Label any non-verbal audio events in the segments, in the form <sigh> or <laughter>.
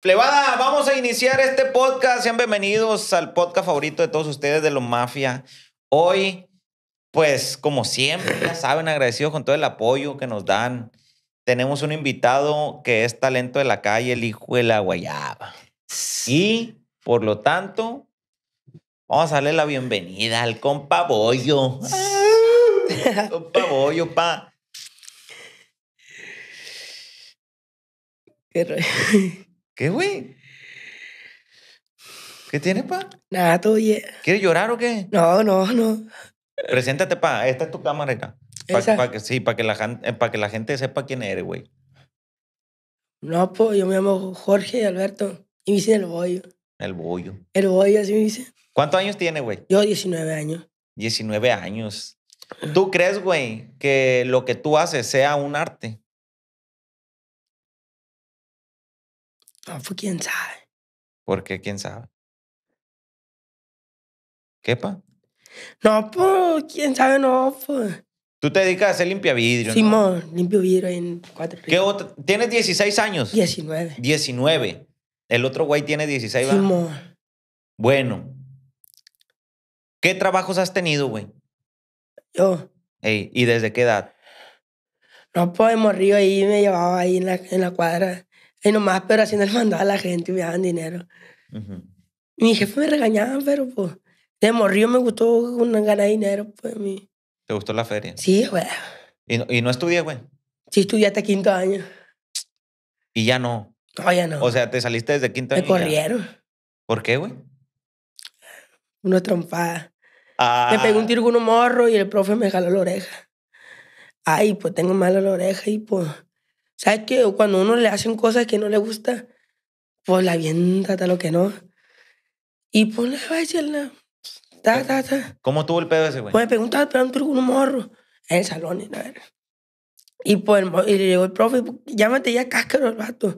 Plebada, vamos a iniciar este podcast. Sean bienvenidos al podcast favorito de todos ustedes de los Mafia. Hoy, pues como siempre, ya saben, agradecidos con todo el apoyo que nos dan. Tenemos un invitado que es talento de la calle, el hijo de la guayaba. Y, por lo tanto, vamos a darle la bienvenida al compa Bollo. <laughs> compa pa. ¿Qué, güey? ¿Qué tienes, pa? Nada, todo bien. ¿Quieres llorar o qué? No, no, no. Preséntate, pa. Esta es tu cámara acá. Pa, sí, para que, la, eh, que la gente sepa quién eres, güey. No, pues yo me llamo Jorge Alberto. Y me dicen el bollo. El bollo. El bollo, así me hice. ¿Cuántos años tiene, güey? Yo 19 años. 19 años. ¿Tú crees, güey, que lo que tú haces sea un arte? No, ah, pues quién sabe. ¿Por qué quién sabe? ¿Qué, pa? No, pues quién sabe, no, pues. Tú te dedicas a hacer limpia vidrio. Sí, ¿no? limpio vidrio en cuatro. ¿Qué otro? ¿Tienes 16 años? 19. 19. El otro güey tiene 16 años. mo. Bueno. ¿Qué trabajos has tenido, güey? Yo. Ey, ¿Y desde qué edad? No, pues morrió ahí, me llevaba ahí en la, en la cuadra. Y nomás, pero haciendo el mandado a la gente y me daban dinero. Mi jefe me regañaba, pero pues, de morrillo me gustó ganar dinero, pues mi. ¿Te gustó la feria? Sí, güey. ¿Y, no, y no estudié, güey? Sí, estudié hasta quinto año. ¿Y ya no? No, ya no. O sea, te saliste desde quinto año. Me corrieron. ¿Por qué, güey? Una trompada. Me ah. pegó un tiro con morro y el profe me jaló la oreja. Ay, pues tengo malo la oreja y pues ¿Sabes qué? Cuando uno le hacen cosas que no le gusta, pues la avienta, tal lo que no. Y pues la va Ta, ta, ¿Cómo tuvo el pedo ese, güey? Pues me preguntaba esperando un morro en el salón. Y, nada. y pues y le llegó el profe, llámate ya cáscaro el vato.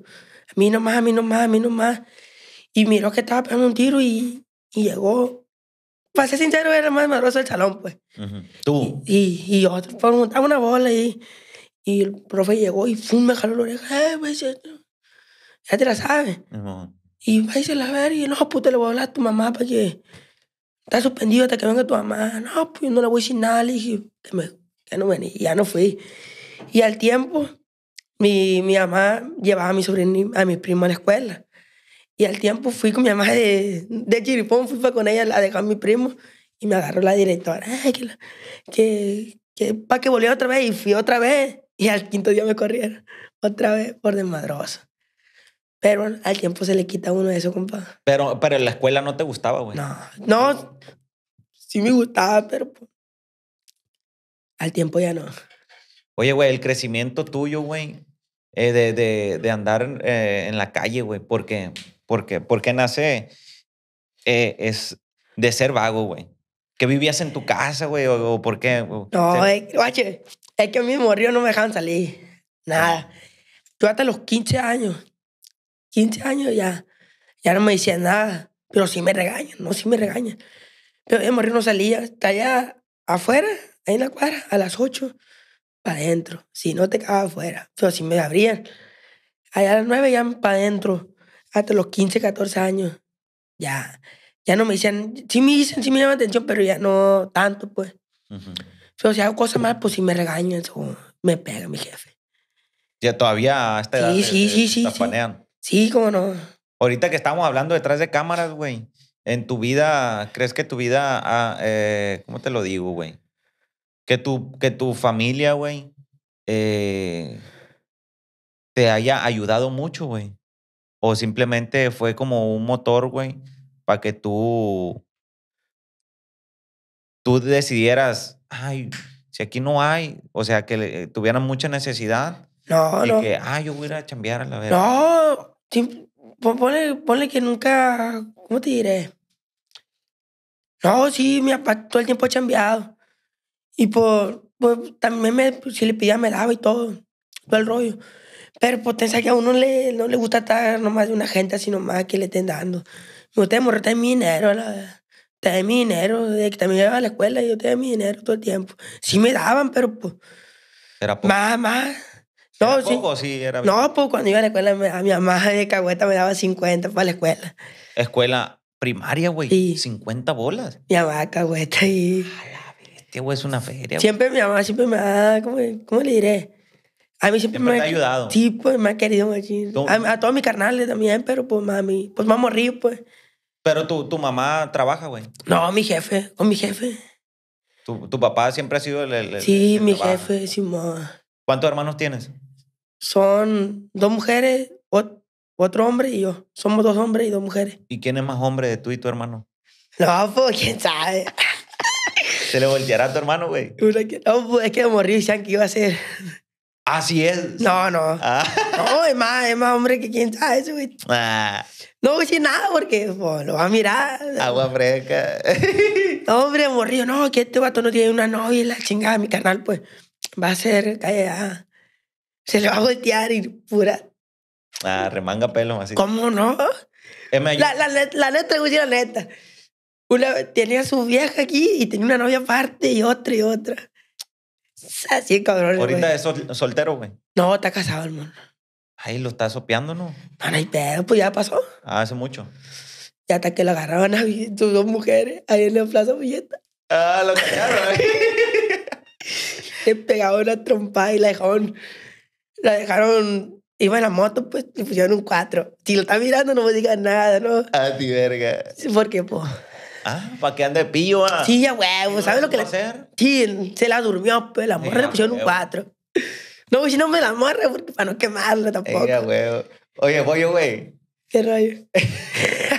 A mí nomás, a mí nomás, a mí nomás. Y miró que estaba pegando un tiro y, y llegó. Para ser sincero, era el más marroso del salón, pues. ¿Tú? Y, y, y yo preguntaba pues, una bola y... Y el profe llegó y ¡fum! me jaló la oreja. ¡Eh, Ya te la sabes. Y va a la ver y no, pues, te le voy a hablar a tu mamá para que está suspendido hasta que venga tu mamá. No, pues yo no le voy a decir nada. Le dije, que, me, que no Ya no fui. Y al tiempo, mi, mi mamá llevaba a mi sobrino, a mi primo a la escuela. Y al tiempo fui con mi mamá de, de chiripón, fui con ella a dejar a mi primo. Y me agarró la directora, que, que, que para que volviera otra vez. Y fui otra vez. Y al quinto día me corrieron otra vez por desmadroso. Pero al tiempo se le quita uno de eso, compadre. Pero, pero en la escuela no te gustaba, güey. No, no, sí me gustaba, pero pues, al tiempo ya no. Oye, güey, el crecimiento tuyo, güey, eh, de, de, andar eh, en la calle, güey, ¿por qué nace eh, es de ser vago, güey. ¿Que vivías en tu casa, güey? O, por qué? no, güey, es que a mí morrió no me dejaban salir. Nada. Yo hasta los 15 años, 15 años ya, ya no me decían nada. Pero sí me regañan, no, sí me regañan. Pero yo morrió no salía. Está allá afuera, ahí en la cuadra, a las 8, para adentro. Si no te quedaba afuera. Pero si me abrían. Allá a las 9 ya para adentro. Hasta los 15, 14 años. Ya. Ya no me decían. Sí me dicen, sí me llaman atención, pero ya no tanto, pues. Pero si hago cosas mal, pues si me regañan o me pega mi jefe. Ya todavía a esta edad sí, sí, sí, cómo no. Ahorita que estamos hablando detrás de cámaras, güey, en tu vida, ¿crees que tu vida, eh, cómo te lo digo, güey? Que tu, que tu familia, güey, eh, te haya ayudado mucho, güey. O simplemente fue como un motor, güey, para que tú, tú decidieras ay, si aquí no hay, o sea, que eh, tuvieran mucha necesidad. y que, ay, yo voy a ir a chambear a la vez. No, ponle, ponle que nunca, ¿cómo te diré? No, sí, mi papá todo el tiempo ha chambeado. Y por, pues también me, pues, si le pedía me daba y todo, todo el rollo. Pero potencia pues, que a uno le, no le gusta estar nomás de una gente así nomás que le estén dando. Me gusta demorrar mi dinero, la verdad te dé mi dinero, que también iba a la escuela, y yo te mi dinero todo el tiempo. Sí me daban, pero pues. Era poco. Más, No, Poco, No, pues cuando iba a la escuela, a mi mamá de cagüeta me daba 50 para la escuela. Escuela primaria, güey. Sí. 50 bolas. Mi mamá cagüeta y. Qué güey, es una feria. Siempre mi mamá, siempre me ha ¿cómo, cómo le diré? A mí siempre, me ha ayudado. Sí, pues me ha querido. A, a, todos mis carnales también, pero pues mami, pues más morrido, pues. Pero tu, tu mamá trabaja, güey. No, mi jefe, con mi jefe. Tu, papá siempre ha sido el. sí, mi jefe, sí, mamá? ¿Cuántos hermanos tienes? Son dos mujeres, otro hombre y yo. Somos dos hombres y dos mujeres. ¿Y quién es más hombre de tú y tu hermano? No, pues quién sabe. ¿Se le volteará a tu hermano, güey? No, pues, es que morí, que iba a ser. Así es. No, no. Ah. No, es más, es más hombre que quién sabe eso, güey. Ah. No decir nada porque pues, lo va a mirar. Agua fresca. <laughs> hombre, morrido. No, que este vato no tiene una novia y la chingada. de Mi canal, pues, va a ser callada. Se le va a voltear y pura. Ah, remanga pelo, así. ¿Cómo no? La, la, la, neta, güey, la neta. Una, tenía su vieja aquí y tenía una novia aparte y otra y otra. Así, cabrón. Ahorita es soltero, güey. No, está casado hermano. ahí Ay, lo está sopeando, ¿no? No, no hay pedo, pues ya pasó. Ah, hace mucho. ya hasta que lo agarraban a tus dos mujeres ahí en el plaza billeta. Ah, lo agarraron. ¿eh? <laughs> Le pegaron una trompa y la dejaron. La dejaron. Iba en la moto, pues le pusieron un cuatro Si lo está mirando, no me digas nada, ¿no? a ah, ti verga. Porque, pues. Ah, para que ande pillo. Ah? Sí, ya huevo, ¿sabes lo que le hacer? Sí, se la durmió, pues la morra le pusieron un cuatro. No, si no me la morra, porque para no quemarla tampoco. Ey, huevo. Oye, voy, güey. ¿Qué rollo? <laughs>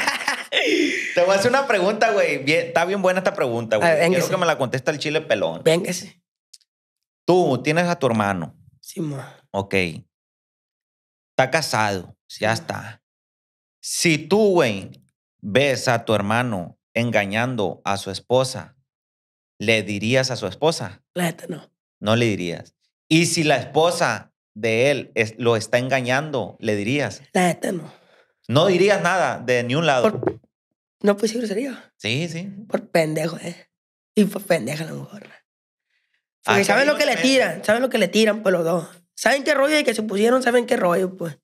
Te voy a hacer una pregunta, güey. está bien buena esta pregunta, güey. Quiero que me la contesta el chile pelón. Véngase. Tú tienes a tu hermano. Sí, ma. Ok. Está casado. Ya está. Si tú, güey, ves a tu hermano engañando a su esposa, ¿le dirías a su esposa? La no. No le dirías. Y si la esposa de él lo está engañando, ¿le dirías? La no. No dirías nada de ni un lado. no, pues sí, grosería. Sí, sí. Por pendejo, ¿eh? Y por pendejo a lo mejor. Ah, Porque saben lo que le tiran, saben lo que le tiran, por pues, los dos. Saben qué rollo y que se pusieron, saben qué rollo, pues.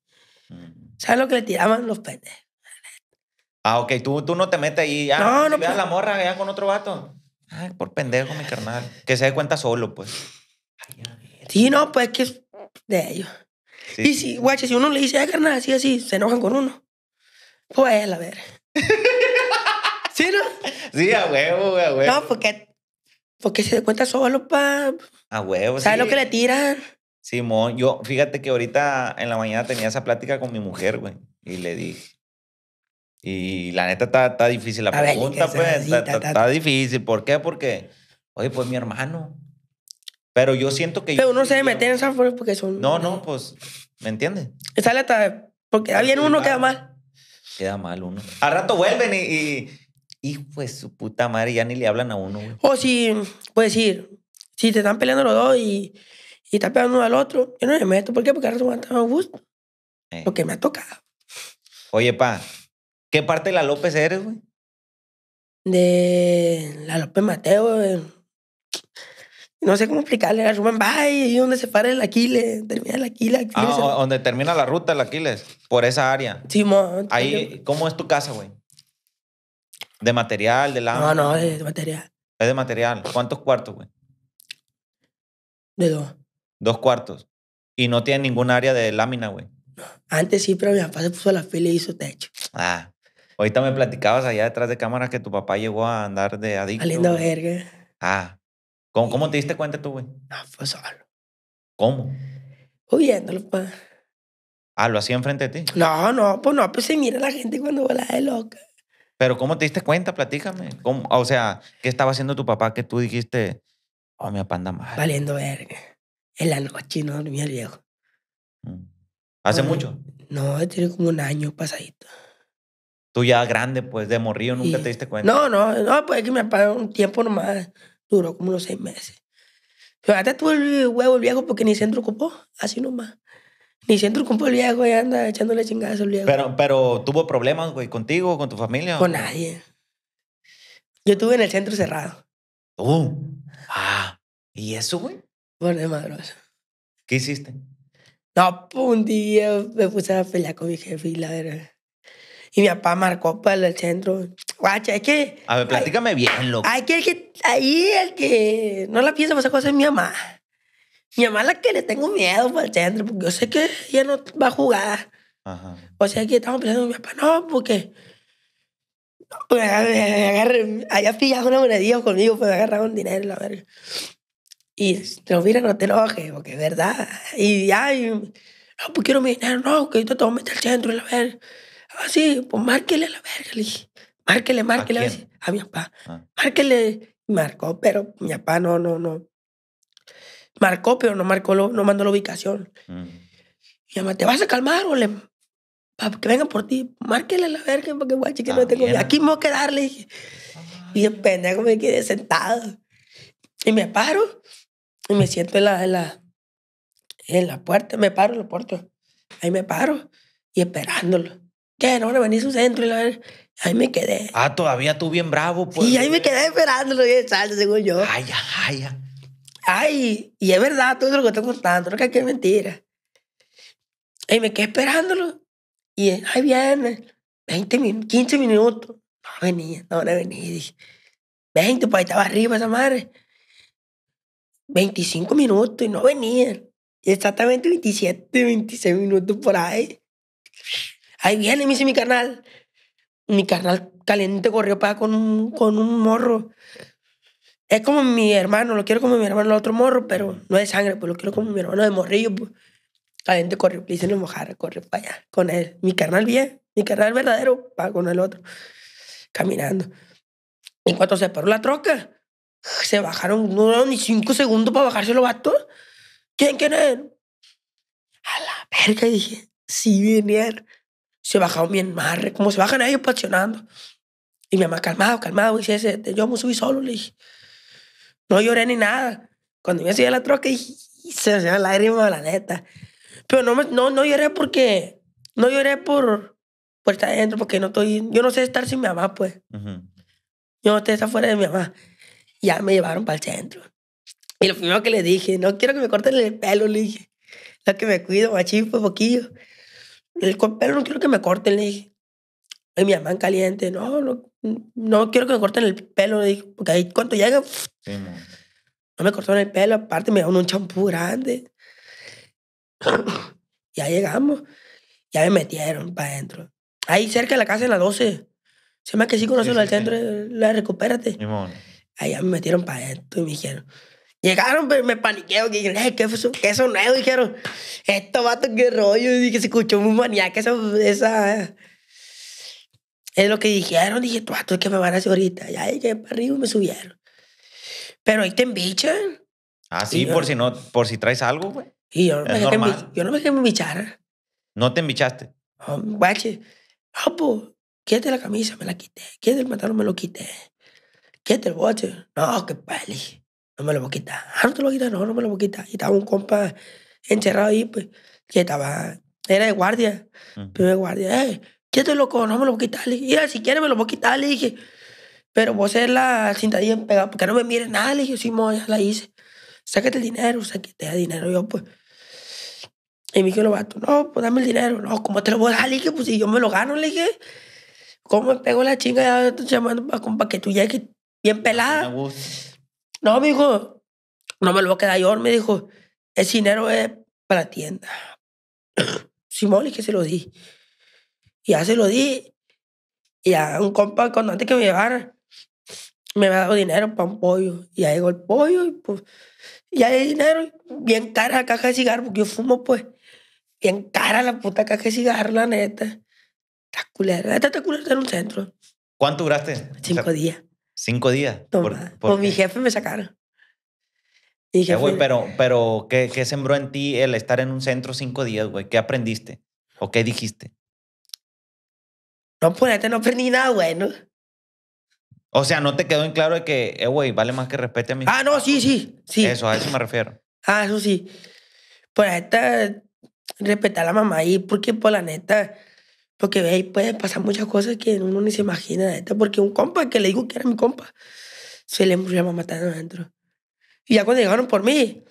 Saben lo que le tiraban los pendejos. Ah, ok, tú, tú no te metes ahí. Ah, no, no. Pues la morra ya con otro vato. Ay, por pendejo, mi carnal. Que se dé cuenta solo, pues. sí, no, pues es que es de ellos. Y si, guache, si uno le dice, ay, ah, carnal, así, así, se enojan con uno. Pues él, a ver. ¿Sí, no? Sí, a huevo, a huevo. No, porque, porque se dé cuenta solo, pa. A huevo, ¿Sabes lo que le tiran? Simón, yo, fíjate que ahorita en la mañana tenía esa plática con mi mujer, güey. Y le dije, y la neta está, está difícil la pregunta, pues. está, difícil. ¿Por qué? Porque, oye, pues mi hermano. Pero yo siento que. Pero uno se mete en esas forma porque son. No, no, pues. ¿Me entiendes? Sale hasta. Porque bien uno, queda mal. Queda mal uno. Al rato vuelven y. y pues su puta madre, ya ni le hablan a uno. O si, puedes decir, si te están peleando los dos y, y están pegando uno al otro, yo no me meto. ¿Por qué? Porque rato rato a gusto. Eh. Porque me ha tocado. Oye, pa, ¿Qué parte de la López eres, güey? De la López Mateo, güey. No sé cómo explicarle, a Rubén Bay, ahí donde se para el Aquiles, termina el Aquiles. ah, donde termina la ruta el Aquiles, por esa área. Sí, Ahí, ¿cómo es tu casa, güey? ¿De material, de lámina? No, no, de, de material. Es de material. ¿Cuántos cuartos, güey? De dos. Dos cuartos. Y no tiene ningún área de lámina, güey. Antes sí, pero mi papá se puso la fila y hizo techo. Ah. Ahorita me platicabas allá detrás de cámara que tu papá llegó a andar de adicto. Valiendo verga. Ah. ¿Cómo, ¿Cómo, te diste cuenta tú, güey? No, fue solo. ¿Cómo? Huyéndolo, pa. Ah, ¿lo hacía enfrente de ti? No, no, pues no, pues se mira la gente cuando vuela de loca. Pero ¿cómo te diste cuenta? Platícame. O sea, ¿qué estaba haciendo tu papá que tú dijiste, oh, mi papá anda mal? Valiendo verga. El la noche mm. no dormía viejo. ¿Hace mucho? No, tiene como un año pasadito tú ya grande, pues de morrío, nunca te diste cuenta. No, no, no, pues es que me papá un tiempo nomás duró como unos seis meses. Pero hasta tuve el huevo el viejo porque ni centro ocupó, así nomás. Ni centro ocupó el viejo y anda echándole chingadas al viejo. Pero, pero tuvo problemas, güey, contigo, con tu familia. Con nadie. Yo estuve en el centro cerrado. Uh, ah, ¿y eso, güey? Por de madroso. ¿Qué hiciste? No, pues, un día me puse a pelear con mi jefe y la verdad. Y mi papá marcó para el centro. Guacha, es que. A ver, platícame bien, loco. Hay que, que, ahí el que no la piensa esa cosas es mi mamá. Mi mamá es la que le tengo miedo para el centro, porque yo sé que ella no va a jugar. Ajá. O sea aquí estamos pensando, mi papá, no, porque. Me pues, allá pillado una monedilla conmigo, pues me agarraron dinero, la verga. Y lo mira, no te enojes, porque es verdad. Y ya, no, pues quiero mi dinero, no, que yo te voy a meter al centro, la verga así, pues márquele a la verga, le dije, márquele, márquele, ¿A, mi papá, ah. márquele, marcó, pero mi papá no, no, no, marcó, pero no marcó, no mandó la ubicación. Y mm. mamá, ¿te vas a calmar o le, para que vengan por ti, márquele a la verga, porque guachi que no tengo, aquí me voy a quedar, le dije, y ah. el pendejo me quedé sentado, y me paro, y me siento en la, en la, en la puerta, me paro en la puerta, ahí me paro, y esperándolo. ¿Qué? no van a venir su centro. Y Ahí me quedé. Ah, todavía tú bien bravo, pues. Y ahí me quedé esperándolo y salto, según yo. Ay, ay, ay. Ay, y es verdad todo lo que estoy contando, no que es mentira. ahí me quedé esperándolo. Y ahí viene, 20 minutos, 15 minutos. No venía, no van a venir. Dije, 20, pues ahí estaba arriba esa madre. 25 minutos y no venía Exactamente 27, 26 minutos por ahí. Ahí viene, me dice mi canal. Mi canal caliente corrió para con un, con un morro. Es como mi hermano, lo quiero como mi hermano, el otro morro, pero no de sangre, pues lo quiero como mi hermano de morrillo. Pues. Caliente corrió, le lo mojar, corrió para allá con él. Mi canal bien, mi canal verdadero, para con el otro, caminando. En cuanto se paró la troca, se bajaron, no duraron ni cinco segundos para bajarse los bastos. ¿Quién, quién es? A la verga, dije, si sí, vinieron se bajaron bien marre, como se bajan ellos pasionando. Y mi mamá, calmado, calmado, dice este, yo me subí solo, le dije. No lloré ni nada. Cuando me subí a la troca, dije, se me hacían lágrimas, la neta. Pero no, no, no lloré porque, no lloré por, por estar adentro, porque no estoy, yo no sé estar sin mi mamá, pues. Yo no estoy estar fuera de mi mamá. Ya me llevaron para el centro. Y lo primero que le dije, no quiero que me corten el pelo, le dije. Lo que me cuido, machín, pues poquillo el pelo no quiero que me corten, le dije. Y mi mamá en caliente, no, no, quiero que me corten el pelo, le dije, porque ahí cuando llega, no me cortaron el pelo, aparte me dieron un champú grande. <coughs> ya llegamos, ya me metieron para adentro. Ahí cerca de la casa, en las 12. Se me que sí conocen sí, al centro, la recupérate. ya me metieron para adentro y me dijeron, Llegaron, me paniqueo, que dijeron, ¿qué, eso ¿qué nuevo? Dijeron, estos vatos, qué rollo. Y dije, se escuchó muy maníaca esa, esa... Es lo que dijeron. Dije, pues, vatos, que me van a hacer ahorita? Ya llegué para arriba y me subieron. Pero ahí te embichan. Ah, sí, por, si no, por si traes algo, güey. Y yo no, me dejé, yo no me dejé embichar. ¿No te embichaste? Oh, guache, ah, pues, la camisa, me la quité. quédate el pantalón, me lo quité. quédate el boche. No, qué peli no me lo voy a quitar. Ah, no te lo voy a quitar, no, no me lo voy a quitar. Y estaba un compa encerrado ahí, pues, que estaba, era de guardia, uh de guardia. Eh, lo loco, no me lo voy a quitar. Le dije, si quieres me lo voy a quitar, le dije. Pero vos eres la cintadilla pegada, porque no me mires nada, le dije, sí, mo, ya la hice. Sácate el dinero, sáquete el dinero. Yo, pues, y me dijo lo vato, no, pues dame el dinero. No, ¿cómo te lo voy a dar? Le dije, pues si yo me lo gano, le dije. ¿Cómo me pego la chinga? Ya estoy llamando para, compa que tú ya que bien pelada. No, me dijo, no me lo voy a quedar yo. Me dijo, ese dinero es para tienda. <clears throat> Simón, que se lo di. Y ya se lo di. Y a un compa, cuando antes que me llevara, me había dado dinero para un pollo. Y ahí llegó el pollo, y pues, ya hay dinero. Bien cara la caja de cigarro, porque yo fumo, pues. Bien cara la puta caja de cigarro, la neta. Está culera. está culera en un centro. ¿Cuánto duraste? Cinco días. Cinco días. Toma. Por, ah, pues, mi jefe me sacaron. Y eh, güey, pero, pero ¿qué, sembró en ti el estar en un centro cinco días, güey? ¿Qué aprendiste? ¿O qué dijiste? No, pues, no aprendí nada, güey, O sea, ¿no te quedó en claro de que, eh, güey, vale más que respete a jefe. Ah, no, sí, sí, sí. Eso, a eso me refiero. Ah, eso sí. Por pues, respetar a la mamá ahí, porque por pues, la neta, porque ve, ahí pueden pasar muchas cosas que uno ni se imagina. esto porque un compa que le digo que era mi compa, se le murió a mamá adentro. Y ya cuando llegaron por mí,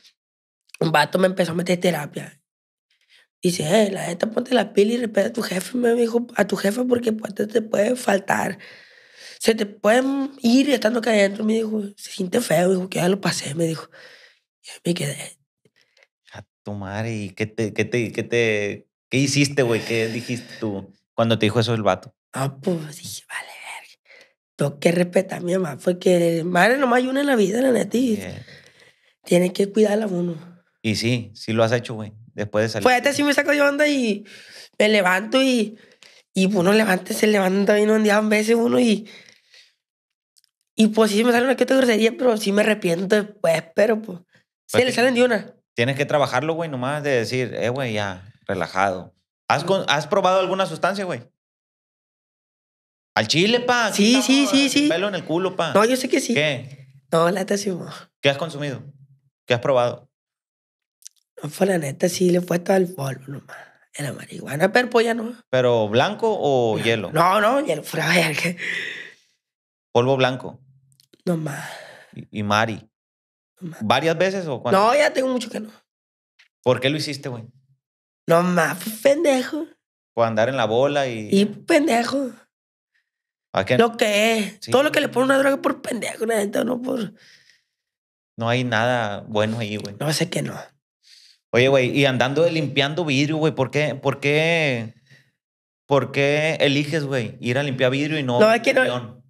un vato me empezó a meter terapia. Dice, eh, la neta, ponte la pila y respeta a tu jefe, me dijo, a tu jefe, porque pues, te puede faltar. Se te pueden ir estando acá adentro, me dijo. Se siente feo, dijo, que ya lo pasé, me dijo. Y me quedé. A tomar ¿y qué te, qué te, qué te, ¿Qué hiciste, güey? ¿Qué dijiste tú cuando te dijo eso el vato? Ah, pues dije, vale, verga. Tengo que respetar a mi mamá, porque madre nomás hay una en la vida, la neta. Yeah. Tienes que cuidarla a uno. Y sí, sí lo has hecho, güey. Después de salir. Pues este sí me saco de onda y me levanto y, y uno levanta, se levanta y un día, un veces uno y. Y pues sí me sale una que te grosería, pero sí me arrepiento después, pero pues. pues se le salen de una. Tienes que trabajarlo, güey, nomás de decir, eh, güey, ya, relajado. ¿Has, probado alguna sustancia, güey? Al chile, pa. Sí, sí, sí, sí. Pelo en el culo, pa. No, yo sé que sí. ¿Qué? No, la neta sí. ¿Qué has consumido? ¿Qué has probado? No, fue pues, la neta sí le fue todo el polvo nomás. En la marihuana, pero pues, ya no. ¿Pero blanco o hielo? No, no, hielo. Fuera que. Polvo blanco. No Y, y Mari. ¿Varias veces o cuándo? No, ya tengo mucho que no. ¿Por qué lo hiciste, güey? No más, pendejo. Por andar en la bola y. Y pendejo. ¿A qué? Lo que es. Todo lo que le pone una droga por pendejo, la gente, no por. No hay nada bueno ahí, güey. No sé qué no. Oye, güey, y andando limpiando vidrio, güey, ¿por qué, por qué, por qué eliges, güey, ir a limpiar vidrio y no? No, es que no.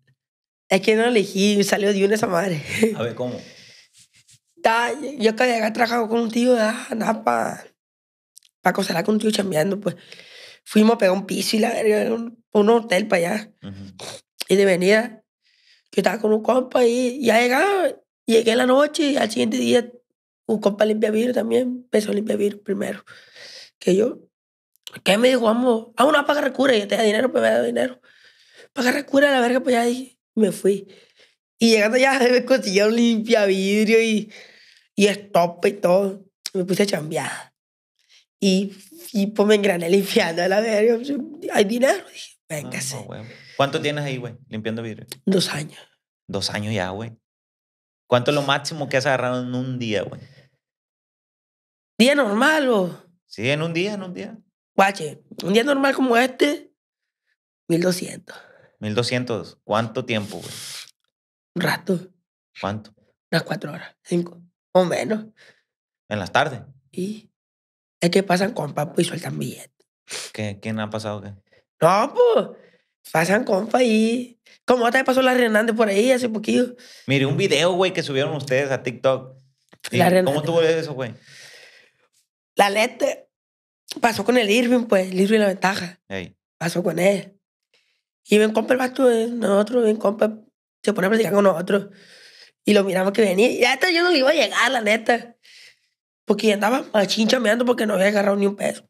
Es que no elegí, salió de una esa madre. A ver, ¿cómo? Da, <laughs> yo que he trabajado con un tío, ah, da, para a un contigo chambeando, pues fuimos a pegar un piso y la verga, un, hotel para allá. Y de venida, yo estaba con un compa y ya llegaba, llegué la noche y al siguiente día un compa limpia vidrio también, empezó a limpiar vidrio primero que yo. que me dijo, vamos? a una paga cura, y yo te da dinero, pues me da dinero. Paga cura, la verga, pues ya dije, me fui. Y llegando ya <laughs> me un limpia vidrio y, y estopa y todo. Me puse a chambear. Y, y pues me engrané limpiando a la verga. Hay dinero. Dije, ¿Cuánto tienes ahí, güey, limpiando vidrio? Dos años. Dos años ya, güey. ¿Cuánto es lo máximo que has agarrado en un día, güey? Día normal, güey. Sí, en un día, en un día. Guache, un día normal como este, 1200. 1200. ¿Cuánto tiempo, güey? Un rato. ¿Cuánto? Unas cuatro horas, cinco, o menos. ¿En las tardes? Sí es que pasan compas y sueltan billetes. ¿Qué? ¿Quién ha pasado qué? No, pues, pasan compas y... ¿Cómo te pasó la de por ahí hace poquito. Mire, un video, güey, que subieron ustedes a TikTok. La ¿Cómo tuvo eso, güey? La neta pasó con el Irving, pues, el Irving la ventaja. Pasó con él. Y ven compa el vato de nosotros, ven compa, se pone a platicar con nosotros. Y lo miramos que venía. Ya esto yo no le iba a llegar, la neta. Porque andaba machín porque no había agarrado ni un peso.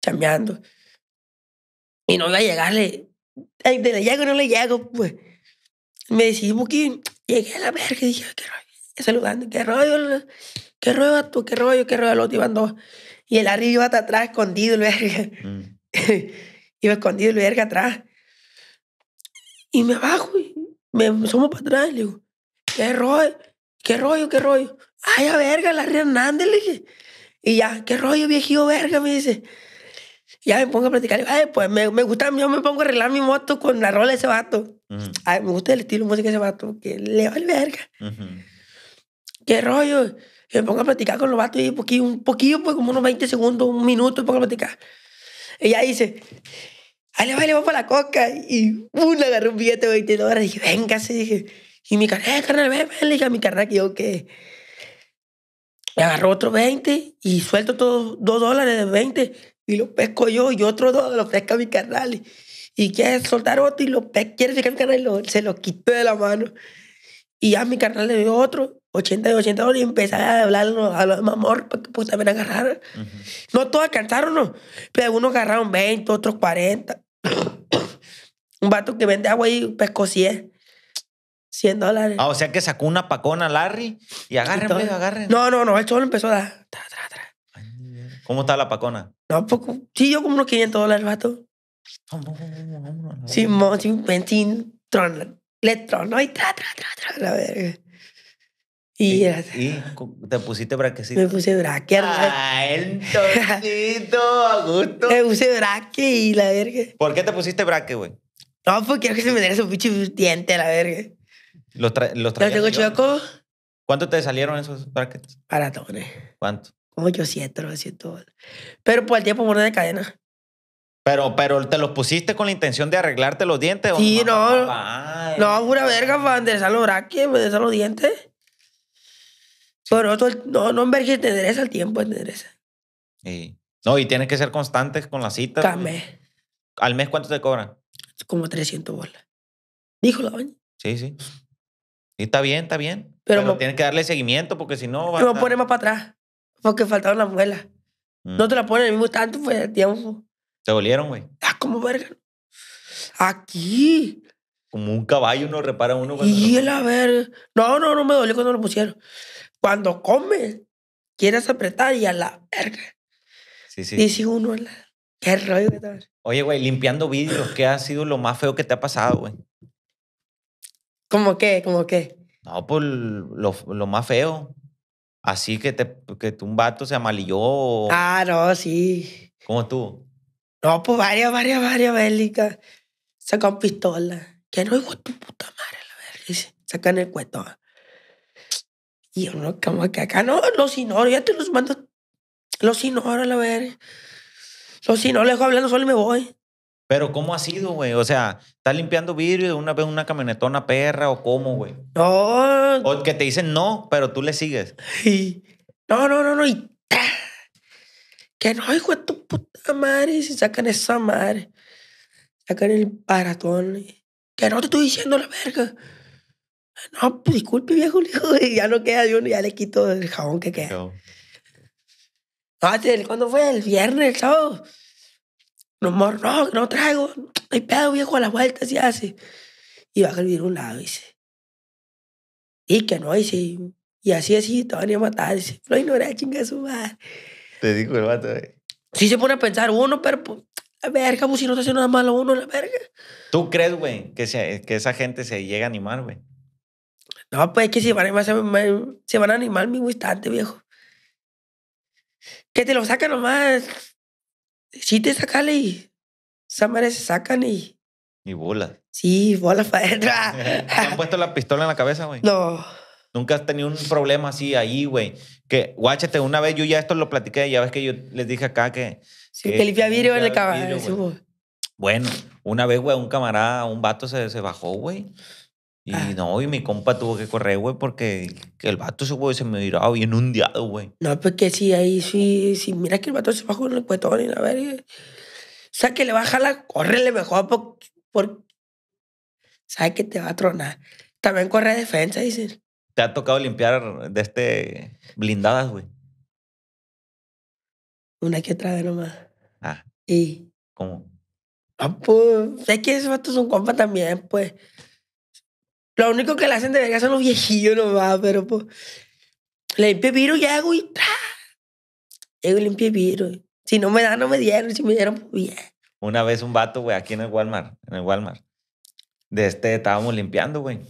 Chameando. Y no iba a llegarle. de le llego no le llego, pues. Me decía porque llegué a la verga y dije, qué rollo. Saludando, qué rollo, qué rollo, tú, qué rollo, qué rollo. los otro iban dos. Y el arriba iba hasta atrás, escondido, el verga. Mm. <laughs> iba escondido, el verga, atrás. Y me bajo y me, somos sumo para atrás. Le digo, qué rollo, qué rollo, qué rollo. Ay, a verga, Larry Hernández, le dije. Y ya, qué rollo, viejito, verga, me dice. Ya me pongo a platicar. Ay, pues me, me, gusta, yo me pongo a arreglar mi moto con la rola de ese vato. Ay, me gusta el estilo de música de ese vato, que le vale verga. Qué rollo. Y me pongo a platicar con los vatos y un poquillo, un poquillo, pues como unos 20 segundos, un minuto, me pongo a platicar. Ella dice, ahí le va, le va para la coca. Y una agarré un billete de 20 dólares. Y dije, véngase. Dije, y mi carnal, eh, carnal, ven, Le a mi carnal que yo, que y agarro otro 20 y suelto todos dos dólares de 20 y lo pesco yo y otro dos lo pesca mi carnal. Y quiere soltar otro y lo pesca, quiere sacar mi carnal y se lo quito de la mano. Y ya mi carnal le dio otro, 80 y 80 dólares y empezaba a hablar a los amor para que pues también agarraran. No todos alcanzaron, Pero algunos agarraron 20, otros 40. <clears throat> Un vato que vende agua y pescó 100. 100 dólares. Ah, o sea que sacó una pacona Larry y agarren, agarren. No, no, no, él solo empezó a dar. ¿Cómo está la pacona? No, poco. Pues, sí, yo como unos 500 dólares, vato. Sí, sin Bentín, Tron, Le ¿no? Y tra, tra, tra, tra, la verga. Y, te pusiste braquecito. Me puse braque. Ah, el tontito, <laughs> a gusto. Me puse braque y la verga. ¿Por qué te pusiste braque, güey? No, porque quiero que se me den su pinche diente la verga los ¿Cuánto te salieron esos brackets? Paratones ¿Cuánto? Como 800, 900 Pero por el tiempo por de cadena. Pero, pero te los pusiste con la intención de arreglarte los dientes o Sí, no. No, una pura verga para enderezar los brackets, para enderezar los dientes. Pero no, no verga te endereza el tiempo, te endereza. Sí. No, y tienes que ser constantes con las citas. Cada mes. ¿Al mes cuánto te cobran? Como 300 bolas. Dijo la doña. Sí, sí. Y está bien, está bien. Pero, tienes que darle seguimiento porque si no va Me pones más para atrás porque faltaron las muelas. No mm. te la pones, el mismo tanto, fue el tiempo. Te dolieron, güey. Ah, como verga. Aquí. Como un caballo no repara uno. Y a la verga. No, no, no me dolió cuando lo pusieron. Cuando comes, quieres apretar y a la verga. Sí, sí. Dice uno, la... qué rollo que Oye, güey, limpiando vidrios, ¿qué ha sido lo más feo que te ha pasado, güey? ¿Cómo qué? ¿Cómo qué? No, por pues, lo, más feo. Así que, te, que un vato se amalilló. Ah, no, sí. ¿Cómo tú? No, pues varias, varias, varias bélicas. Sacan pistola. Que no, hijo tu puta madre, la verdad. Sacan el cueto. Y uno como que acá, no, los ignoro, ya te los mando. Los ignoro, la verdad. Los ignoro, les dejo hablando solo y me voy. Pero ¿cómo ha sido, güey? O sea, ¿estás limpiando vidrio de una vez una camionetona perra o cómo, güey? No. O que te dicen no, pero tú le sigues. Y... No, no, no, no. Que no, hijo de tu puta madre. Si sacan esa madre. Sacan el paratón. Que no te estoy diciendo la verga. No, pues, disculpe, viejo. <laughs> Ya no queda de Ya le quito el jabón que queda. No. Ah, ¿Cuándo fue? ¿El viernes? ¿El sábado? No, amor, no, no traigo. No hay pedo, viejo, a la vuelta se hace. Y baja el vidrio a un lado, dice. Y que no, dice. Y así, así, te van a matar. Dice, lo ignoré, chinga su madre. Te digo, el vato, eh. Sí se pone a pensar uno, pero pues, la verga, pues si no está haciendo nada malo uno, la verga. ¿Tú crees, güey, que, que esa gente se llega a animar, güey? No, pues es que se van a animar, se, van a animar mi instante, viejo. Que te lo sacan nomás te saca y esa madre se sacan y. Y bola. Sí, bola para adentro. <laughs> ¿Te han puesto la pistola en la cabeza, güey? No. Nunca has tenido un problema así ahí, güey. Que, guáchate, una vez yo ya esto lo platiqué, ya ves que yo les dije acá que. Sí, que, limpia vidrio en el caballo. Bueno, una vez, güey, un camarada, un vato se, se bajó, güey. Y ah. no, y mi compa tuvo que correr, güey, porque el vato se se me miraba bien hundiado, güey. No, porque pues sí, ahí sí, sí, mira que el vato se bajó en el cuetón y la verga. O sea, que le baja la, córrele mejor porque, por, sabe que te va a tronar. También corre defensa, dicen. ¿Te ha tocado limpiar de este blindadas, güey? Una que otra vez nomás. Ah. ¿Y? ¿Cómo? Ah, pues, sé que esos es son compa también, pues. Lo único que le hacen de verga son los viejillos nomás, pero pues. Le limpié virus y hago y. Llego y el virus. Si no me dan, no me dieron. Si me dieron, pues bien. Una vez un vato, güey, aquí en el Walmart, en el Walmart. De este estábamos limpiando, güey.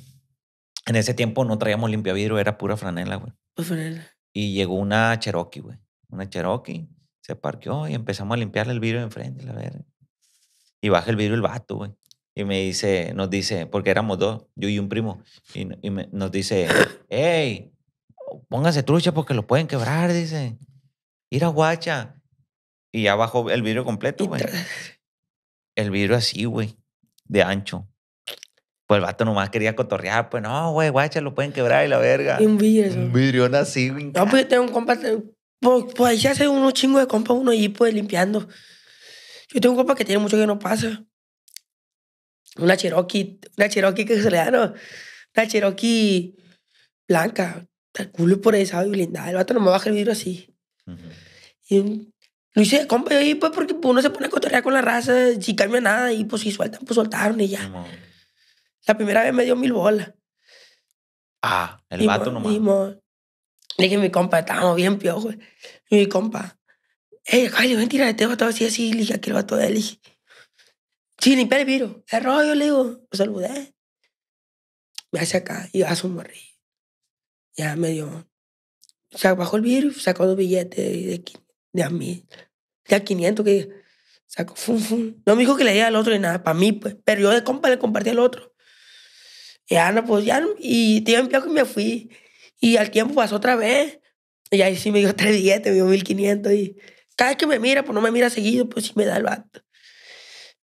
En ese tiempo no traíamos vidrio, era pura franela, güey. Franela. Y llegó una Cherokee, güey. Una Cherokee. Se parqueó y empezamos a limpiarle el vidrio de enfrente, la verga. Y baja el vidrio el vato, güey y me dice, nos dice, porque éramos dos, yo y un primo, y, y nos dice, hey, póngase trucha porque lo pueden quebrar, dice. Ir a guacha. Y ya bajó el vidrio completo, güey. El vidrio así, güey, de ancho. Pues el vato nomás quería cotorrear, pues no, güey, guacha, lo pueden quebrar y la verga. un vidrio. así, No, pues yo tengo un compa, pues, pues, ahí ya hace unos chingos de compa uno allí pues limpiando. Yo tengo un compa que tiene mucho que no pasa una Cherokee, una Cherokee que se le da, una Cherokee blanca, tal culo sábado y blindada. El vato me baja el vidrio así. Y lo hice compa y pues, porque pues, uno se pone a con la raza, si cambia nada, y pues si sueltan, pues soltaron y ya. La primera vez me dio mil bolas. Ah, el vato nomás. dije mi compa, estábamos bien piojos. Y mi compa, hey, Javi, ven, tira de todo así, así. Le dije, aquí el vato de él. Sí, ni el virus. Es rollo, le digo, lo saludé. Me hace acá y hace un morrillo. Ya me dio. O bajó el virus, sacó dos billetes de, de, a mil, de a 500 que sacó, No me dijo que le diera al otro ni nada, para mí, pues. Pero yo de compa le compartí al otro. Ya no, pues ya, y tiempo y me fui. Y al tiempo pasó otra vez. Y ahí sí me dio <laughs> tres billetes, me dio 1500. Y cada vez que me mira, pues no me mira seguido, pues sí me da el bato.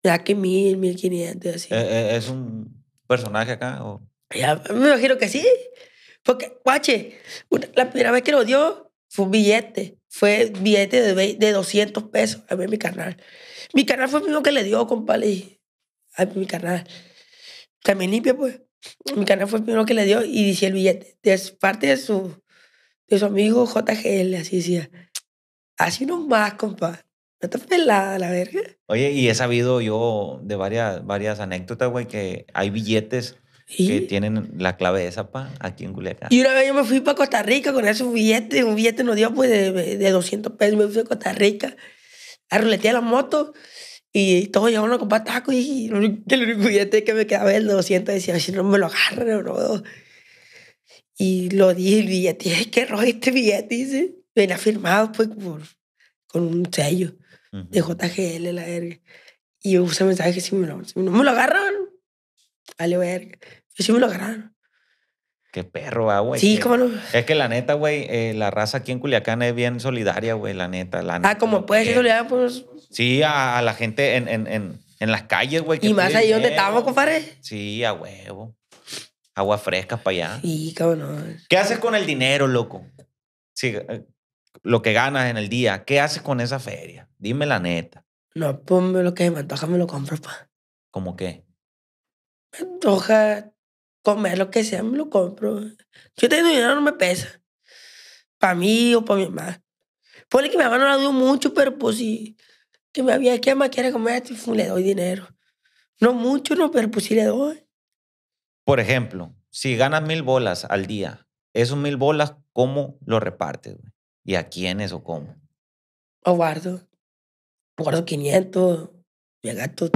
Ya que mil, mil quinientos, así. ¿E, e, ¿Es, un personaje acá? Ya, me imagino que sí. Porque, guache, la primera vez que lo dio fue un billete. Fue billete de, de 200 pesos. A ver mi carnal. Mi carnal fue el primero que le dio, compadre. A mi carnal. También limpia, pues. Mi carnal fue el primero que le dio y decía el billete. De parte de su, de su amigo JGL, así decía. Así nomás, compadre. <laughs> la verga. Oye, y he sabido yo de varias, varias anécdotas, güey, que hay billetes que tienen la clave esa, pa, aquí en Culiacán. Y una vez yo me fui para Costa Rica con esos billetes. Un billete nos dio, pues, de, de 200 pesos. Me fui a Costa Rica a la moto. Y todo, llevaba uno con tacos y el único billete que me quedaba era el 200. Decía, si no me lo agarran, bro. Y lo di el billete, dije, que rojo este billete, dice. Venía firmado, pues, por, con un sello de JGL, la verga. Y yo puse mensaje que si me lo, no me lo agarran, vale, verga. Yo sí me lo agarraron. Qué perro, ah, güey. Sí, cómo no. Es que la neta, güey, eh, la raza aquí en Culiacán es bien solidaria, güey, la neta. La ah, como puede ser solidaria, pues. Sí, a, la gente en, en, en, en, las calles, güey. Y más ahí donde estábamos, compadre. Sí, a huevo. Agua fresca para allá. Sí, cabrón. ¿Qué haces con el dinero, loco? Sí, eh, lo que ganas en el día, ¿qué haces con esa feria? Dime la neta. No, ponme pues, lo que me antoja, me lo compro, pa. Pues. ¿Cómo qué? Me antoja comer lo que sea, me lo compro. Yo tengo dinero, no me pesa. Para mí o para mi mamá. Ponle que mi mamá no la dio mucho, pero pues si Que me había, que mamá quiere comer, pues, le doy dinero. No mucho, no, pero pues sí le doy. Por ejemplo, si ganas mil bolas al día, esos mil bolas, ¿cómo lo repartes? ¿Y a quiénes o cómo? O guardo. Guardo 500, me gasto,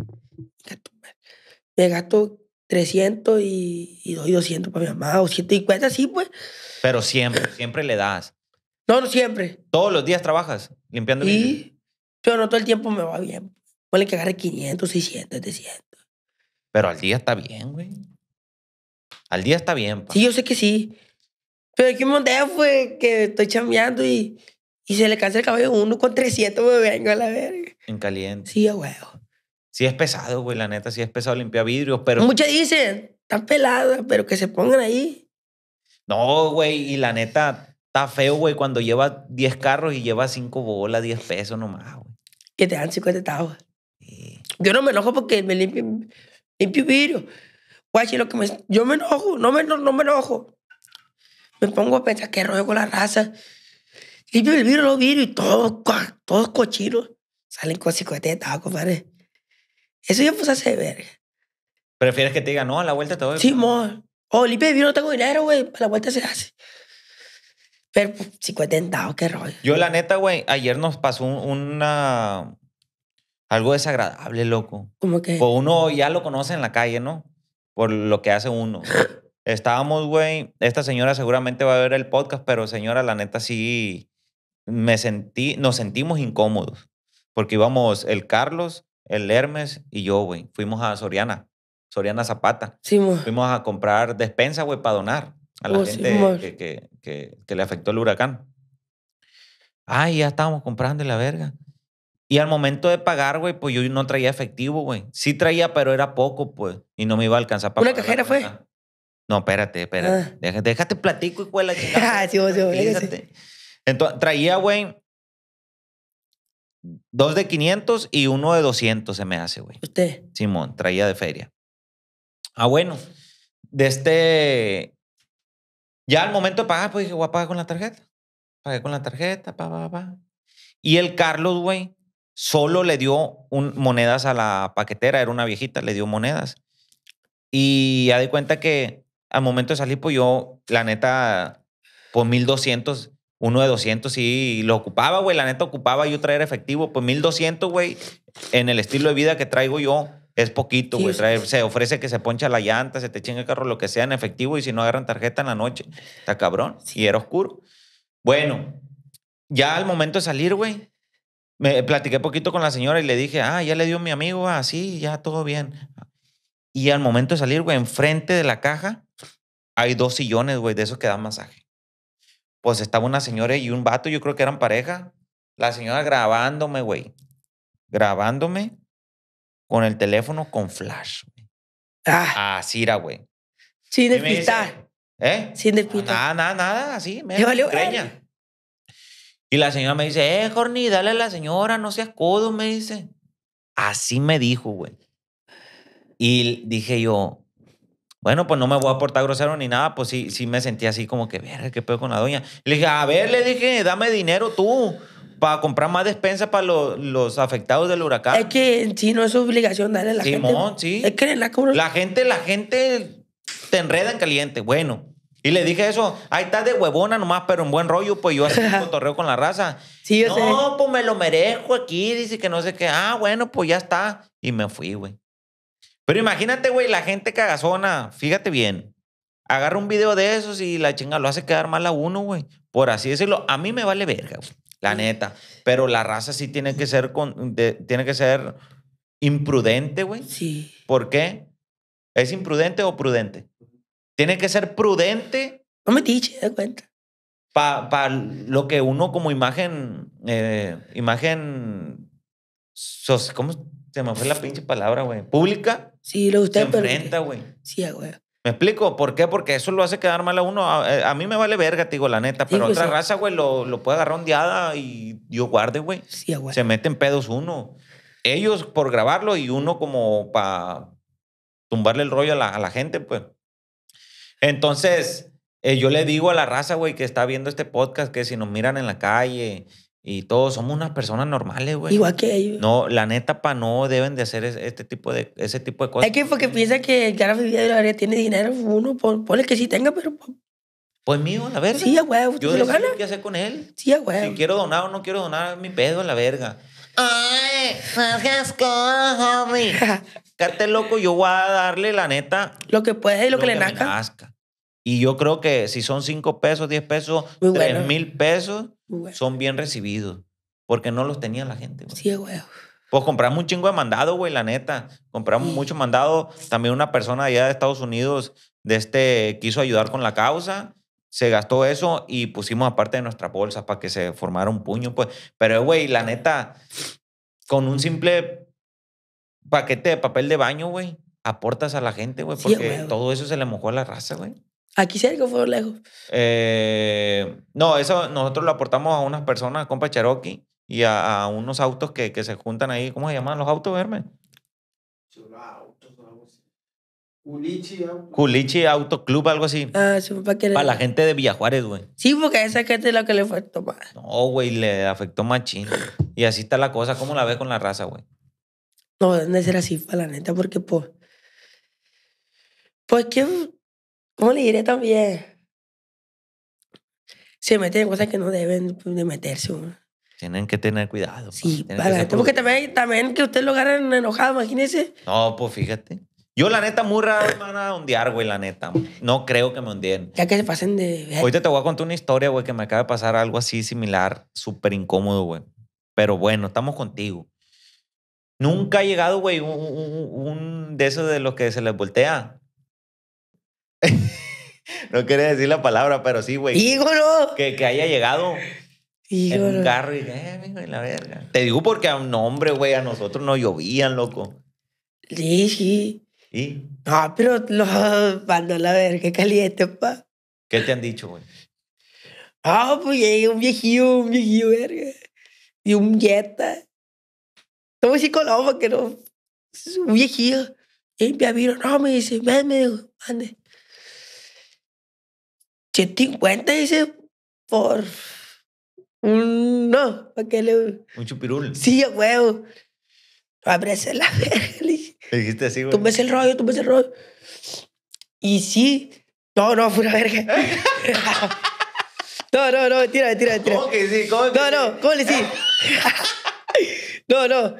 me gasto 300 y, y, doy 200 para mi mamá, o 150, sí, pues. Pero siempre, siempre le das. No, no siempre. Todos los días trabajas limpiando Sí, vidrio? pero no todo el tiempo me va bien. Ponle que agarre 500, 600, 700. Pero al día está bien, güey. Al día está bien, Sí, yo sé que sí. Pero aquí en fue que estoy chambeando y, y se le cansa el cabello uno con 300, me vengo a la verga. En caliente. Sí, güey. Sí es pesado, güey, la neta, sí es pesado limpiar vidrios, pero... Muchas dicen, están pelada pero que se pongan ahí. No, güey, y la neta, está feo, güey, cuando lleva 10 carros y lleva 5 bolas, 10 pesos nomás, güey. Que te dan 50 tavos. Yo no me enojo porque me limpio, limpio vidrio. Guachi, lo que me... Yo me enojo, no me, no me enojo me pongo a pensar rollo con la raza. Limpio el virus, lo Viro, y todos, todos cochinos. Salen con tabaco, ah, compadre. Eso ya pues hace verga. ¿Prefieres que te diga no a la vuelta todo? Sí, mo. Oh, limpio el virus, no tengo dinero, güey. A la vuelta se hace. Pero pues, 50 qué rollo. Yo, la neta, güey, ayer nos pasó una. Algo desagradable, loco. ¿Cómo que? Pues uno ya lo conoce en la calle, ¿no? Por lo que hace uno. <laughs> Estábamos, güey, esta señora seguramente va a ver el podcast, pero señora, la neta sí, me sentí, nos sentimos incómodos, porque íbamos el Carlos, el Hermes y yo, güey, fuimos a Soriana, Soriana Zapata. Sí, fuimos a comprar despensa, güey, para donar a la oh, gente que, que, le afectó el huracán. Ay, ya estábamos comprando la verga. Y al momento de pagar, güey, pues yo no traía efectivo, güey. Sí traía, pero era poco, pues. Y no me iba a alcanzar para pagar. cajera fue? No, espérate, espérate. Ah. Déjate, platico, y cuela. <laughs> Ah, sí, Entonces, traía, güey, dos de 500 y uno de 200 se me hace, güey. ¿Usted? Simón, traía de feria. Ah, bueno. De este... Ya al momento de pagar, pues dije, voy a pagar con la tarjeta. Pagué con la tarjeta, pa, pa, pa. Y el Carlos, güey, solo le dio monedas a la paquetera. Era una viejita, le dio monedas. Y ya di cuenta que al momento de salir, pues yo, la neta, pues 1200, uno de 200 sí lo ocupaba, güey. La neta ocupaba yo traer efectivo. Pues 1200, güey, en el estilo de vida que traigo yo, es poquito, güey. se ofrece que se poncha la llanta, se te chinga el carro, lo que sea en efectivo. Y si no agarran tarjeta en la noche, está cabrón. Y era oscuro. Bueno, ya al momento de salir, güey, me platiqué poquito con la señora y le dije, ah, ya le dio mi amigo, así, ya todo bien. Y al momento de salir, güey, enfrente de la caja, hay dos sillones, güey, de esos que dan masaje. Pues estaba una señora y un vato, yo creo que eran pareja. La señora grabándome, güey. Grabándome con el teléfono con flash. Ah. Así era, güey. Sin despistar. ¿Eh? Sin despistar. Nada, nada, nada, así. Me valió Y la señora me dice, eh, Jorni, dale a la señora, no seas codo, me dice. Así me dijo, güey. Y dije yo, bueno, pues no me voy a portar grosero ni nada, pues sí, sí me sentí así como que, verga, qué pedo con la doña. Le dije, a ver, le dije, dame dinero tú para comprar más despensa para los, afectados del huracán. Es que en sí no es obligación darle la gente. Simón, sí. Es que la, la gente, la gente te enreda en caliente. Bueno, y le dije eso, ahí está de huevona nomás, pero en buen rollo, pues yo un <laughs> cotorreo con la raza. Sí, yo no, pues me lo merezco aquí, dice que no sé qué. Ah, bueno, pues ya está. Y me fui, güey. Pero imagínate, güey, la gente cagazona, fíjate bien. Agarra un video de esos y la chinga lo hace quedar mal a uno, güey. Por así decirlo, a mí me vale verga, güey. La neta. Pero la raza sí tiene que ser, con, tiene que ser imprudente, güey. Sí. ¿Por qué? ¿Es imprudente o prudente? Tiene que ser prudente. No me dije, da cuenta. Para lo que uno como imagen, eh, imagen, ¿cómo se me fue la pinche palabra, güey? Pública, Sí, lo usted, se Sí, güey. ¿Me explico? ¿Por qué? Porque eso lo hace quedar mal a uno. A, eh, mí me vale verga, te digo, la neta. Pero pues otra raza, güey, lo, lo, puede agarrar ondeada y yo guarde, güey. Sí, güey. Se meten pedos uno. Ellos por grabarlo y uno como para tumbarle el rollo a la, gente, pues. Entonces, eh, yo le digo a la raza, güey, que está viendo este podcast, que si nos miran en la calle y todos somos unas personas normales, güey. Igual que ellos. No, la neta, pa, no deben de hacer este tipo de, ese tipo de cosas. Es que porque piensa que el cara vida de la área tiene dinero, uno ponle que sí tenga, pero... Pues mío, la verga. Sí, a huevo. Yo lo gana? qué hacer con él. Sí, a huevo. Si quiero donar o no quiero donar, mi pedo, la verga. ¡Ay! homie! <laughs> loco, yo voy a darle, la neta... Lo que puede y lo, que, le nazca. Y yo creo que si son 5 pesos, 10 pesos, 3 mil pesos son bien recibidos. Porque no los tenía la gente, Sí, güey. Pues compramos un chingo de mandado, güey, la neta. Compramos mucho mandado. También una persona allá de Estados Unidos de este, quiso ayudar con la causa. Se gastó eso y pusimos aparte de nuestra bolsa para que se formara un puño, pues. Pero, güey, la neta, con un simple paquete de papel de baño, güey, aportas a la gente, güey, porque todo eso se le mojó a la raza, güey. Aquí cerca o fue lejos. no, eso nosotros lo aportamos a unas personas, compa Cherokee, y a, unos autos que, que, se juntan ahí. ¿Cómo se llaman los autos, Hermes? Culichi Auto. Club, algo así. Ah, para Para la gente de Villajuárez, güey. Sí, porque esa gente es la que le afectó más. No, güey, le afectó más y así está la cosa. ¿Cómo la ves con la raza, güey? No, no de ser así, para la neta, porque, pues... Pues, qué iré también. Se meten en cosas que no deben pues, de meterse. Tienen que tener cuidado. Sí, pues, porque también, también que ustedes lo agarren enojado, imagínese. No, pues fíjate. Yo, la neta, muy raro me van a ondear, güey, la neta. No creo que me ondeen. Ya que se pasen de. Hoy te voy a contar una historia, güey, que me acaba de pasar algo así similar, súper incómodo, güey. Pero bueno, estamos contigo. Nunca ha llegado, güey, un de esos de los que se les voltea <laughs> no quería decir la palabra, pero sí, güey. ¡Hígolo! Que, que haya llegado. En un carro y eh, la verga. Te digo porque, a un hombre, güey, a nosotros no llovían, loco. Sí, sí. ¿Y? No, pero cuando la verga, caliente, pa. ¿Qué te han dicho, güey? Ah, pues eh, un viejillo, un viejillo, verga. Y un yeta. No psicólogo, con la que no. Un viejillo. Y me vino, no, me dice, ven, me dijo, 150, dice, por un... No, ¿para que le...? Un chupirul. Sí, a huevo. Ábrese la <laughs> verga, le dije. dijiste así, güey. haces el rollo, tú me haces el rollo. Y sí... No, no, fue una verga. <laughs> no, no, no, tira tira tira ¿Cómo que sí? ¿Cómo que no, no, ¿cómo le sí? <laughs> no, no.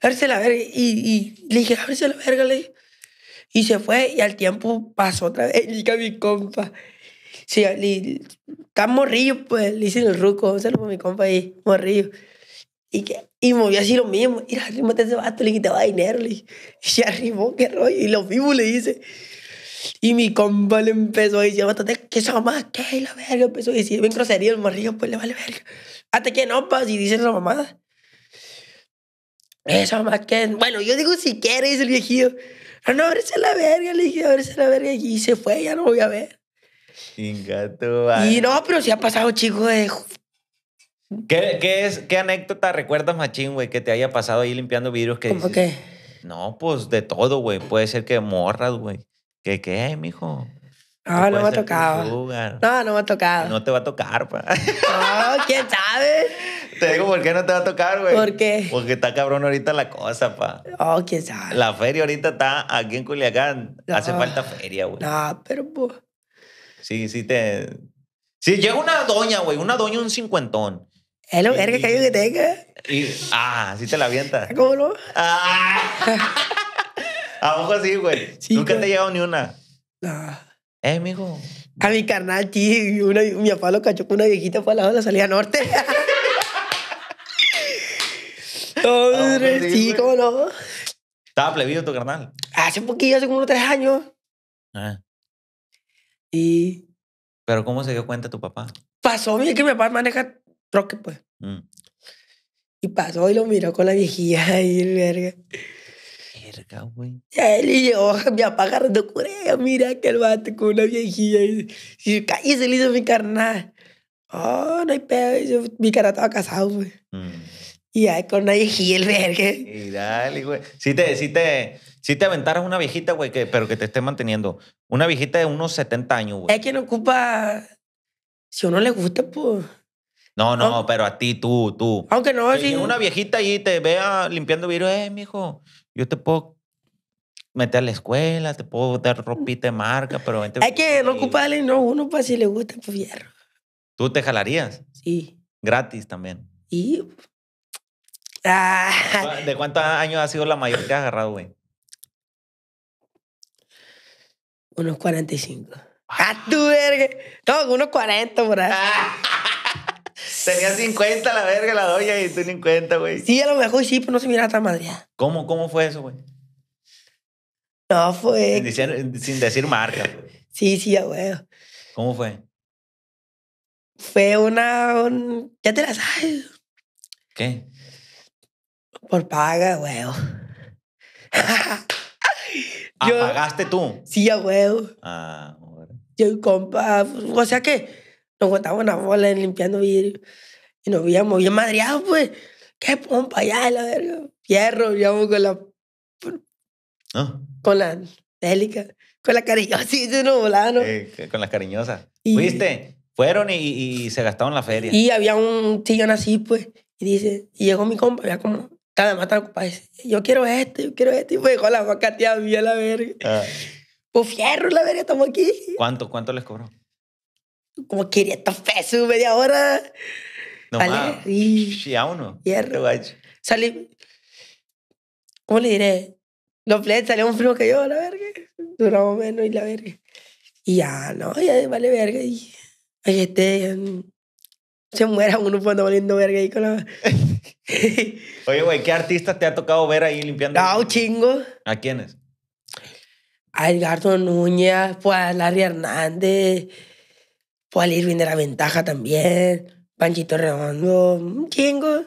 Ábrese la verga. Y, le dije, ábrese la verga, le dije. Y se fue y al tiempo pasó otra vez. Y a mi compa Sí, le, morrillo, pues, le hice el ruco, se lo fue mi compa ahí, morrillo. Y, que, y movió así lo mismo. Mira, arrímate ese vato, le quitaba dinero. Le, <laughs> y se arrimó, qué rollo. Y lo mismo le dice. Y mi compa le empezó a decir, ¿qué es más? ¿Qué? la verga. Empezó a decir, ven crucería el morrillo, pues le vale verga. Hasta que no, pa, y dice la mamada. es mamá que. Bueno, yo digo, si quieres, el viejito ah, No, no, a la verga. Le dije, a la verga. Y se fue, ya no voy a ver. Y no, pero sí ha pasado, chico, de... ¿Qué, qué es, ¿Qué anécdota recuerdas, machín, güey, que te haya pasado ahí limpiando vidrios? Que ¿Cómo qué? No, pues de todo, güey. Puede ser que morras, güey. ¿Qué, qué, mijo? No, no me ha tocado. No, no me ha tocado. No te va a tocar, pa. quién sabe. <laughs> Te digo, ¿por qué no te va a tocar, güey? ¿Por qué? Porque está cabrón ahorita la cosa, pa. Oh, quién sabe. La feria ahorita está aquí en Culiacán. Hace falta feria, güey. No, pero pues. Sí, sí te... Sí, llega una doña, güey, una doña, un cincuentón. Es lo que hay que tenga. ah, sí te la avienta. Ah, ¿Cómo no? Ah. <laughs> ¿A poco así, güey? Nunca te he llegado ni una. No. Eh, mijo. A mi carnal, sí, una, mi papá lo cachó con una viejita para la de la salida norte. <laughs> Hombre, sí, cómo no. ¿Estaba plebido tu carnal? Hace un poquito, hace como unos tres años. Ah. Y... ¿Pero cómo se dio cuenta tu papá? Pasó, mira que mi papá maneja troque, pues. Mm. Y pasó y lo miró con la viejilla <laughs> ahí, verga. Verga, güey. Ya él y yo, mi papá de cureo, mira que el vato con una viejilla. Y dice, cállese, le hizo mi carnal. Oh, no hay pedo. mi carnal estaba casado, güey. Pues. Mm. Y ahí con una viejilla, el verga. Y dale, güey. Sí te, sí te... Si te aventaras una viejita, güey, pero que te esté manteniendo. Una viejita de unos 70 años, güey. Es que no ocupa. Si a uno le gusta, pues. No, no, pero a ti, tú, tú. Aunque no, si una viejita y te vea limpiando virus, eh, mijo, yo te puedo meter a la escuela, te puedo dar ropita de marca, pero Es que no ocuparle, no, uno para pues, si le gusta, pues fierro. ¿Tú te jalarías? Sí. Gratis también. Y. Ah. ¿De cuántos años ha sido la mayor que has agarrado, güey? Unos 45. ¡Ah, tu verga! No, unos 40 por ahí. <laughs> Tenía 50 la verga la doña y tú 50, güey. Sí, a lo mejor sí, pero no se mira tan madreada. ¿Cómo, ¿Cómo fue eso, güey? No, fue... Sin decir, marca. Güey. Sí, sí, güey. ¿Cómo fue? Fue una... Ya te la sabes. ¿Qué? Por paga, güey. <laughs> ¿Apagaste tú? Sí, ya, huevo. Ah, Yo y compa, o sea que nos botábamos una bola limpiando vidrio y nos veíamos bien madreados, pues. ¿Qué pompa ya, la verga? Fierro, íbamos con la. ¿No? Ah. Con la délica, <laughs> eh, con la cariñosa, sí, con las cariñosas. Y... ¿Viste? Fueron y, se gastaron la feria. Y había un sillón así, pues. Y dice, y llegó mi compa, ya, como cada más tan yo quiero esto, yo quiero este Y me dijo: la vaca a a la verga. Ah. Pues fierro, la verga, estamos aquí. ¿Cuánto, cuánto les cobró? Como 500 pesos, media hora. No vale. Y a uno. Hierro. Salí. ¿Cómo le diré? Los sale un frío que yo, la verga. Duramos menos y la verga. Y ya, no, ya vale verga. Y este, se muera uno cuando valiendo verga ahí con la. Oye, güey, ¿qué artista te ha tocado ver ahí limpiando? Ah, un chingo! ¿A quiénes? A Edgardo Núñez, pues a Larry Hernández, pues a Irving de la Ventaja también, Panchito Redondo, un chingo.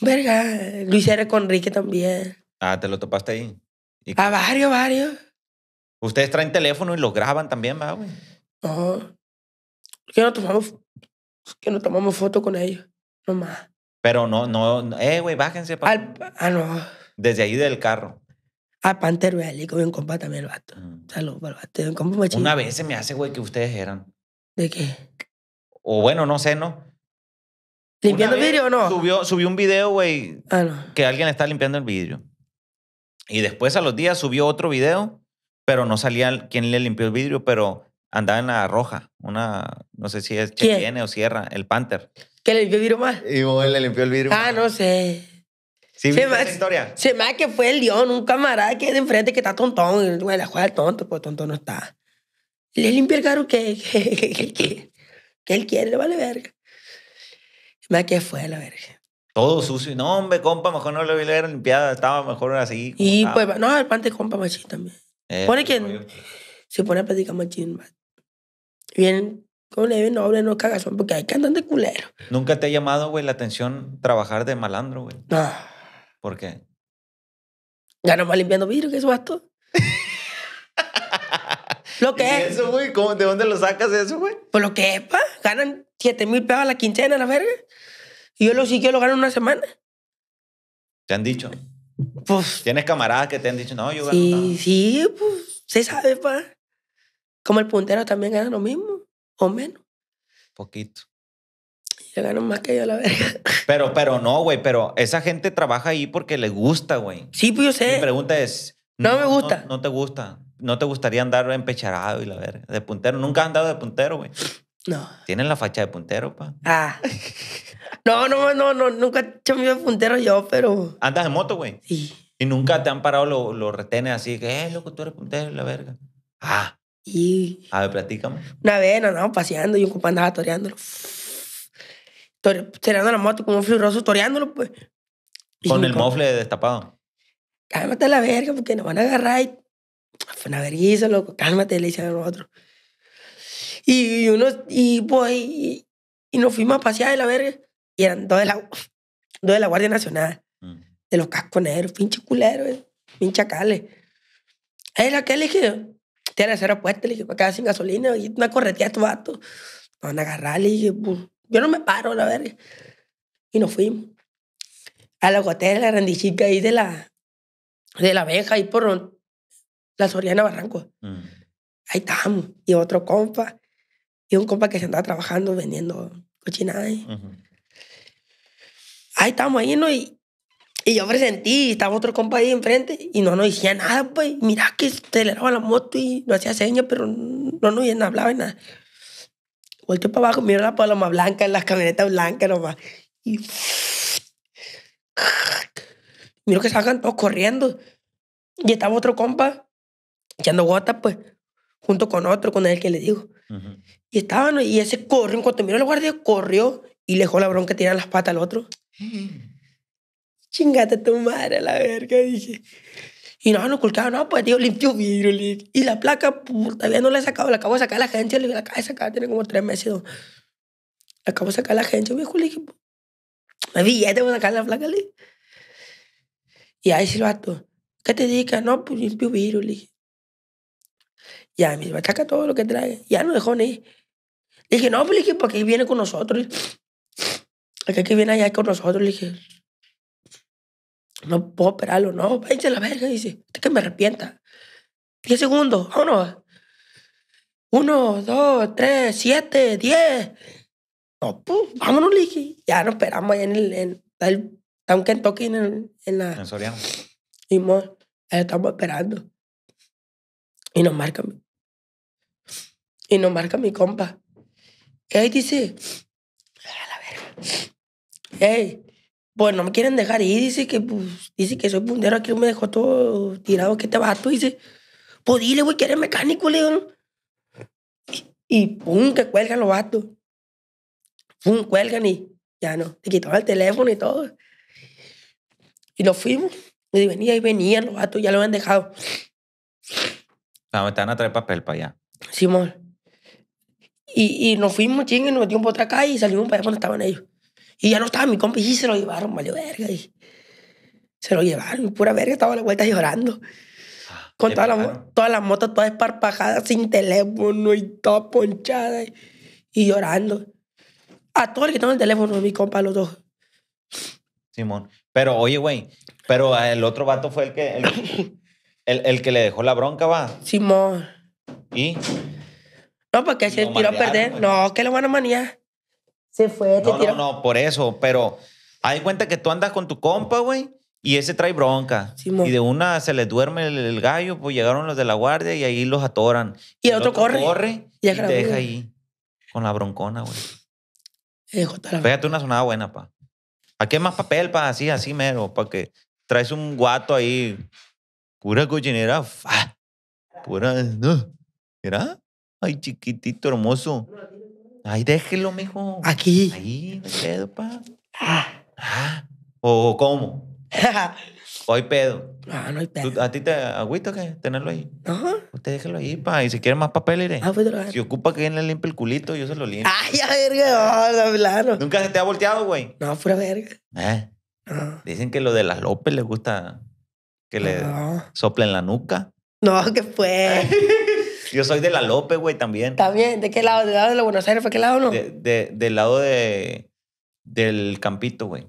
Verga, Luis R. Conrique también. Ah, ¿te lo topaste ahí? a ah, varios, varios. Ustedes traen teléfono y lo graban también, ¿va, güey? No. qué no tomamos, que no tomamos foto con ellos? Nomás. Pero no, no, eh, güey, bájense. para ah, no. Desde ahí del carro. Ah, Panther Valley, con un compa también el vato. Mm. Salud, Saludos el vato. Una vez se me hace, güey, que ustedes eran. ¿De qué? O bueno, no sé, ¿no? ¿Limpiando el vidrio o no? Subió, subió un video, güey, ah, que alguien está limpiando el vidrio. Y después a los días subió otro video, pero no salía quién le limpió el vidrio, pero andaba en la roja, una, no sé si es Cheyenne o Sierra, el Panther. ¿Que le limpió el vidrio más? Y vos le limpió el vidrio ah, Ah, no sé. Sí, se me, historia? Se me que fue el León, un camarada que de enfrente que está tontón. bueno la juega tonto, pues tonto no está. Le limpió el carro <laughs> que, que, ¿Qué él quiere. le vale verga. Se Me que fue la verga. Todo sucio. No, hombre, compa, mejor no lo hubiera limpiado. Estaba mejor así. Y pues, no, el pante compa machín también. Eh, pone que se pone a platicar machín. Bien con le No, hable no cagazón, porque hay de culeros. ¿Nunca te ha llamado, güey, la atención trabajar de malandro, güey? No. ¿Por qué? Ya más limpiando vidrio, que eso basto. <laughs> lo que es. eso, güey? ¿Cómo, ¿De dónde lo sacas eso, güey? Pues lo que es, pa. Ganan 7 mil pesos a la quincena, la verga. Y yo lo sí lo gano una semana. ¿Te han dicho? Pues. ¿Tienes camaradas que te han dicho, no, yo gano? Sí, sí, pues. Se sabe, pa. Como el puntero también gana lo mismo o menos. Poquito. Ya gano más que yo la verga. <laughs> Pero, pero no, güey, pero esa gente trabaja ahí porque le gusta, güey. Sí, pues yo sé. Mi pregunta es. No, me gusta. No, te gusta. No te gustaría andar empecharado y la verga. De puntero. Nunca has andado de puntero, güey. No. Tienen la facha de puntero, pa. Ah. <laughs> No, no, no, no. Nunca he hecho de puntero yo, pero. Andas de moto, güey. Sí. Y nunca te han parado los retenes así que, eh, loco, tú eres puntero y la verga. Ah. Y... A ver, platícame. Una vez nos vamos paseando y un compa andaba toreándolo. toreando la moto con un fluoroso, toreándolo, pues. Con el mofle destapado. Cálmate la verga porque nos van a agarrar y... Fue una vergüenza, loco. Cálmate, le otro a nosotros. Y, uno... Y, pues, y, nos fuimos a pasear de la verga. Y eran dos de la, dos de la Guardia Nacional. Mm. De los casconeros, pinche culeros, eh. pinche chacales. Era aquel que te la cero le dije, para sin gasolina, y una corretía a estos vatos. van a agarrar, le dije, pues, yo no me paro, la verga. Y nos fuimos. A la de la grandichica ahí de la, de la abeja, ahí por la Soriana Barranco. Mm. Ahí estábamos. Y otro compa, y un compa que se andaba trabajando vendiendo cochinadas. ¿eh? Ahí estábamos ahí, ¿no? Y y yo presentí, y estaba otro compa ahí enfrente y no nos decía nada, pues. mira que se le daba la moto y no hacía señas, pero no nos no hablaba y nada. Volteo para abajo, miro la paloma blanca, las camionetas blancas nomás. Y. <sniffs> Miro que salgan todos corriendo. Y estaba otro compa echando gotas, pues, junto con otro, con el que le digo. Y estaban, y ese corrió, en cuanto miró el guardia, corrió y dejó la bronca tirar las patas al otro. Mm chingate tu madre, la verga, dije. Y no, no culcaba, no, pues tío, limpio vidrio. dije. Y la placa, puta, todavía no la he sacado, la acabo de sacar a la agencia, le la acabo de sacar, tiene como tres meses. Dos. La acabo de sacar a la agencia, viejo, le dije, pues, ¿Me billete voy a sacar la placa, le dije. Y ahí sí lo ¿Qué te diga No, pues limpio vidrio, le dije. Ya, me a saca todo lo que trae. Ya no dejó ni. Le dije, no, pues le dije, porque viene con nosotros? Acá que viene allá con nosotros, le dije, no puedo operarlo, no, váyanse a la verga, dice, que me arrepienta. Diez segundos, vámonos. Uno, dos, tres, siete, diez. No, pum, vámonos, Liki. Ya nos esperamos ahí en el, en, en, en Kentucky, en, en la... En Y estamos esperando. Y nos marca, y nos marca mi compa. Y ahí dice, a la verga. Ey pues no me quieren dejar ir, dice que, pues, dice que soy puntero, aquí me dejó todo tirado, que te este vato dice, pues dile, güey, que eres mecánico, león. y, pum, que cuelgan los vatos, pum, cuelgan y ya no, te quitó el teléfono y todo. Y nos fuimos, y venía y venían los vatos, ya lo habían dejado. No, ah, me estaban a traer papel para allá. Simón. Y, y nos fuimos, y nos metimos por otra calle y salimos para allá donde estaban ellos. Y ya no estaba mi compa y se lo llevaron, valió verga. se lo llevaron, pura verga, estaba a la vuelta llorando. Ah, Con todas las toda la motos todas esparpajadas, sin teléfono y toda ponchada y, llorando. A todo el que tengo el teléfono, mi compa, los dos. Simón. Pero, oye, güey, pero el otro vato fue el que, el, <coughs> que le dejó la bronca, va. Simón. ¿Y? No, porque se tiró a perder. No, que lo van a manejar. Se fue, no, No, no, por eso, pero hay cuenta que tú andas con tu compa, güey, y ese trae bronca. Y de una se le duerme el, gallo, pues llegaron los de la guardia y ahí los atoran. Y, el, otro, corre. corre y, te deja ahí con la broncona, güey. Pégate una sonada buena, pa. Aquí hay más papel, pa, así, así mero, pa que traes un guato ahí. Pura cochinera, fa. Pura, no. era ay, chiquitito, hermoso. Ay, déjelo, mijo. Aquí. Ahí, no hay pedo, pa. Ah. ah. ¿O cómo? Hoy <laughs> pedo. No, no hay pedo. ¿A ti te agüita que tenerlo ahí? Ajá. Usted pues déjelo ahí, pa. Y si quiere más papel, iré. Ah, pues Si ocupa que alguien le limpie el culito, yo se lo limpio. Ay, a verga, no, claro. ¿Nunca se te ha volteado, güey? No, pura verga. ¿Eh? No. Ah. Dicen que lo de las López les gusta que le soplen la nuca. No, que fue. <laughs> Yo soy de la Lope, güey, también. También. ¿De qué lado? ¿Del lado de la Buenos Aires? ¿Fue qué lado no? De, del lado de, del Campito, güey.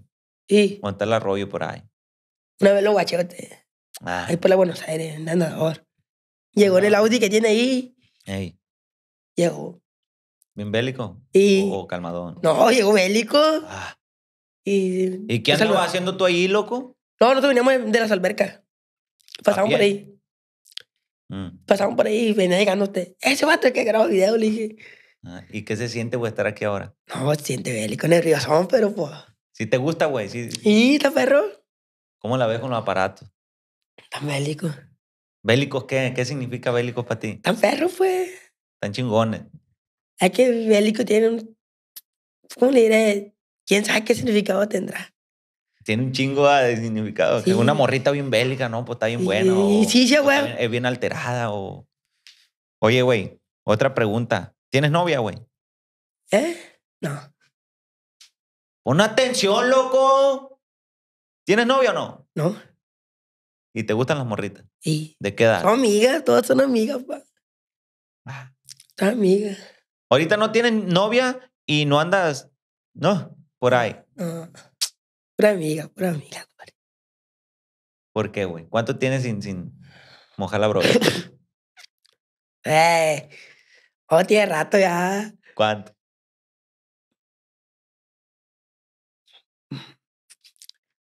¿Y? Cuando está el arroyo por ahí. Una vez los guachote. Ah. Ahí por la Buenos Aires, en ahora. Llegó en el Audi que tiene ahí. Llegó. ¿Bien bélico? ¿O, calmadón? No, llegó bélico. Ah. ¿Y, ¿Y qué pues andabas haciendo tú ahí, loco? No, nosotros veníamos de las albercas. Pasamos por ahí. Mm. Pasaron por ahí y venía llegando usted. Ese vato es que grabó video, le dije. Ah, ¿Y qué se siente, güey, pues, estar aquí ahora? No, siente bélico, nerviosón, pero pues. Si te gusta, güey. Sí. ¿Y la perro? ¿Cómo la ves con los aparatos? Tan bélico. ¿Bélicos qué? ¿Qué significa bélico para ti? Tan perro, pues. Tan chingones. Es que bélico tiene un. ¿Cómo le ¿Quién sabe qué significado tendrá? tiene un chingo de significado. una morrita bien bélica, ¿no? Pues está bien buena. Sí, sí, güey. Es bien alterada o... Oye, güey, otra pregunta. ¿Tienes novia, güey? ¿Eh? No. Pon atención, loco. ¿Tienes novia o no? No. ¿Y te gustan las morritas? Sí. ¿De qué edad? Son amigas, todas son amigas, pa. Ah. amigas. Ahorita no tienes novia y no andas, ¿no? Por ahí. Pura amiga, pura amiga, ¿Por qué, güey? ¿Cuánto tienes sin, sin mojar la broca? <laughs> eh, oh, tiene rato ya. ¿Cuánto?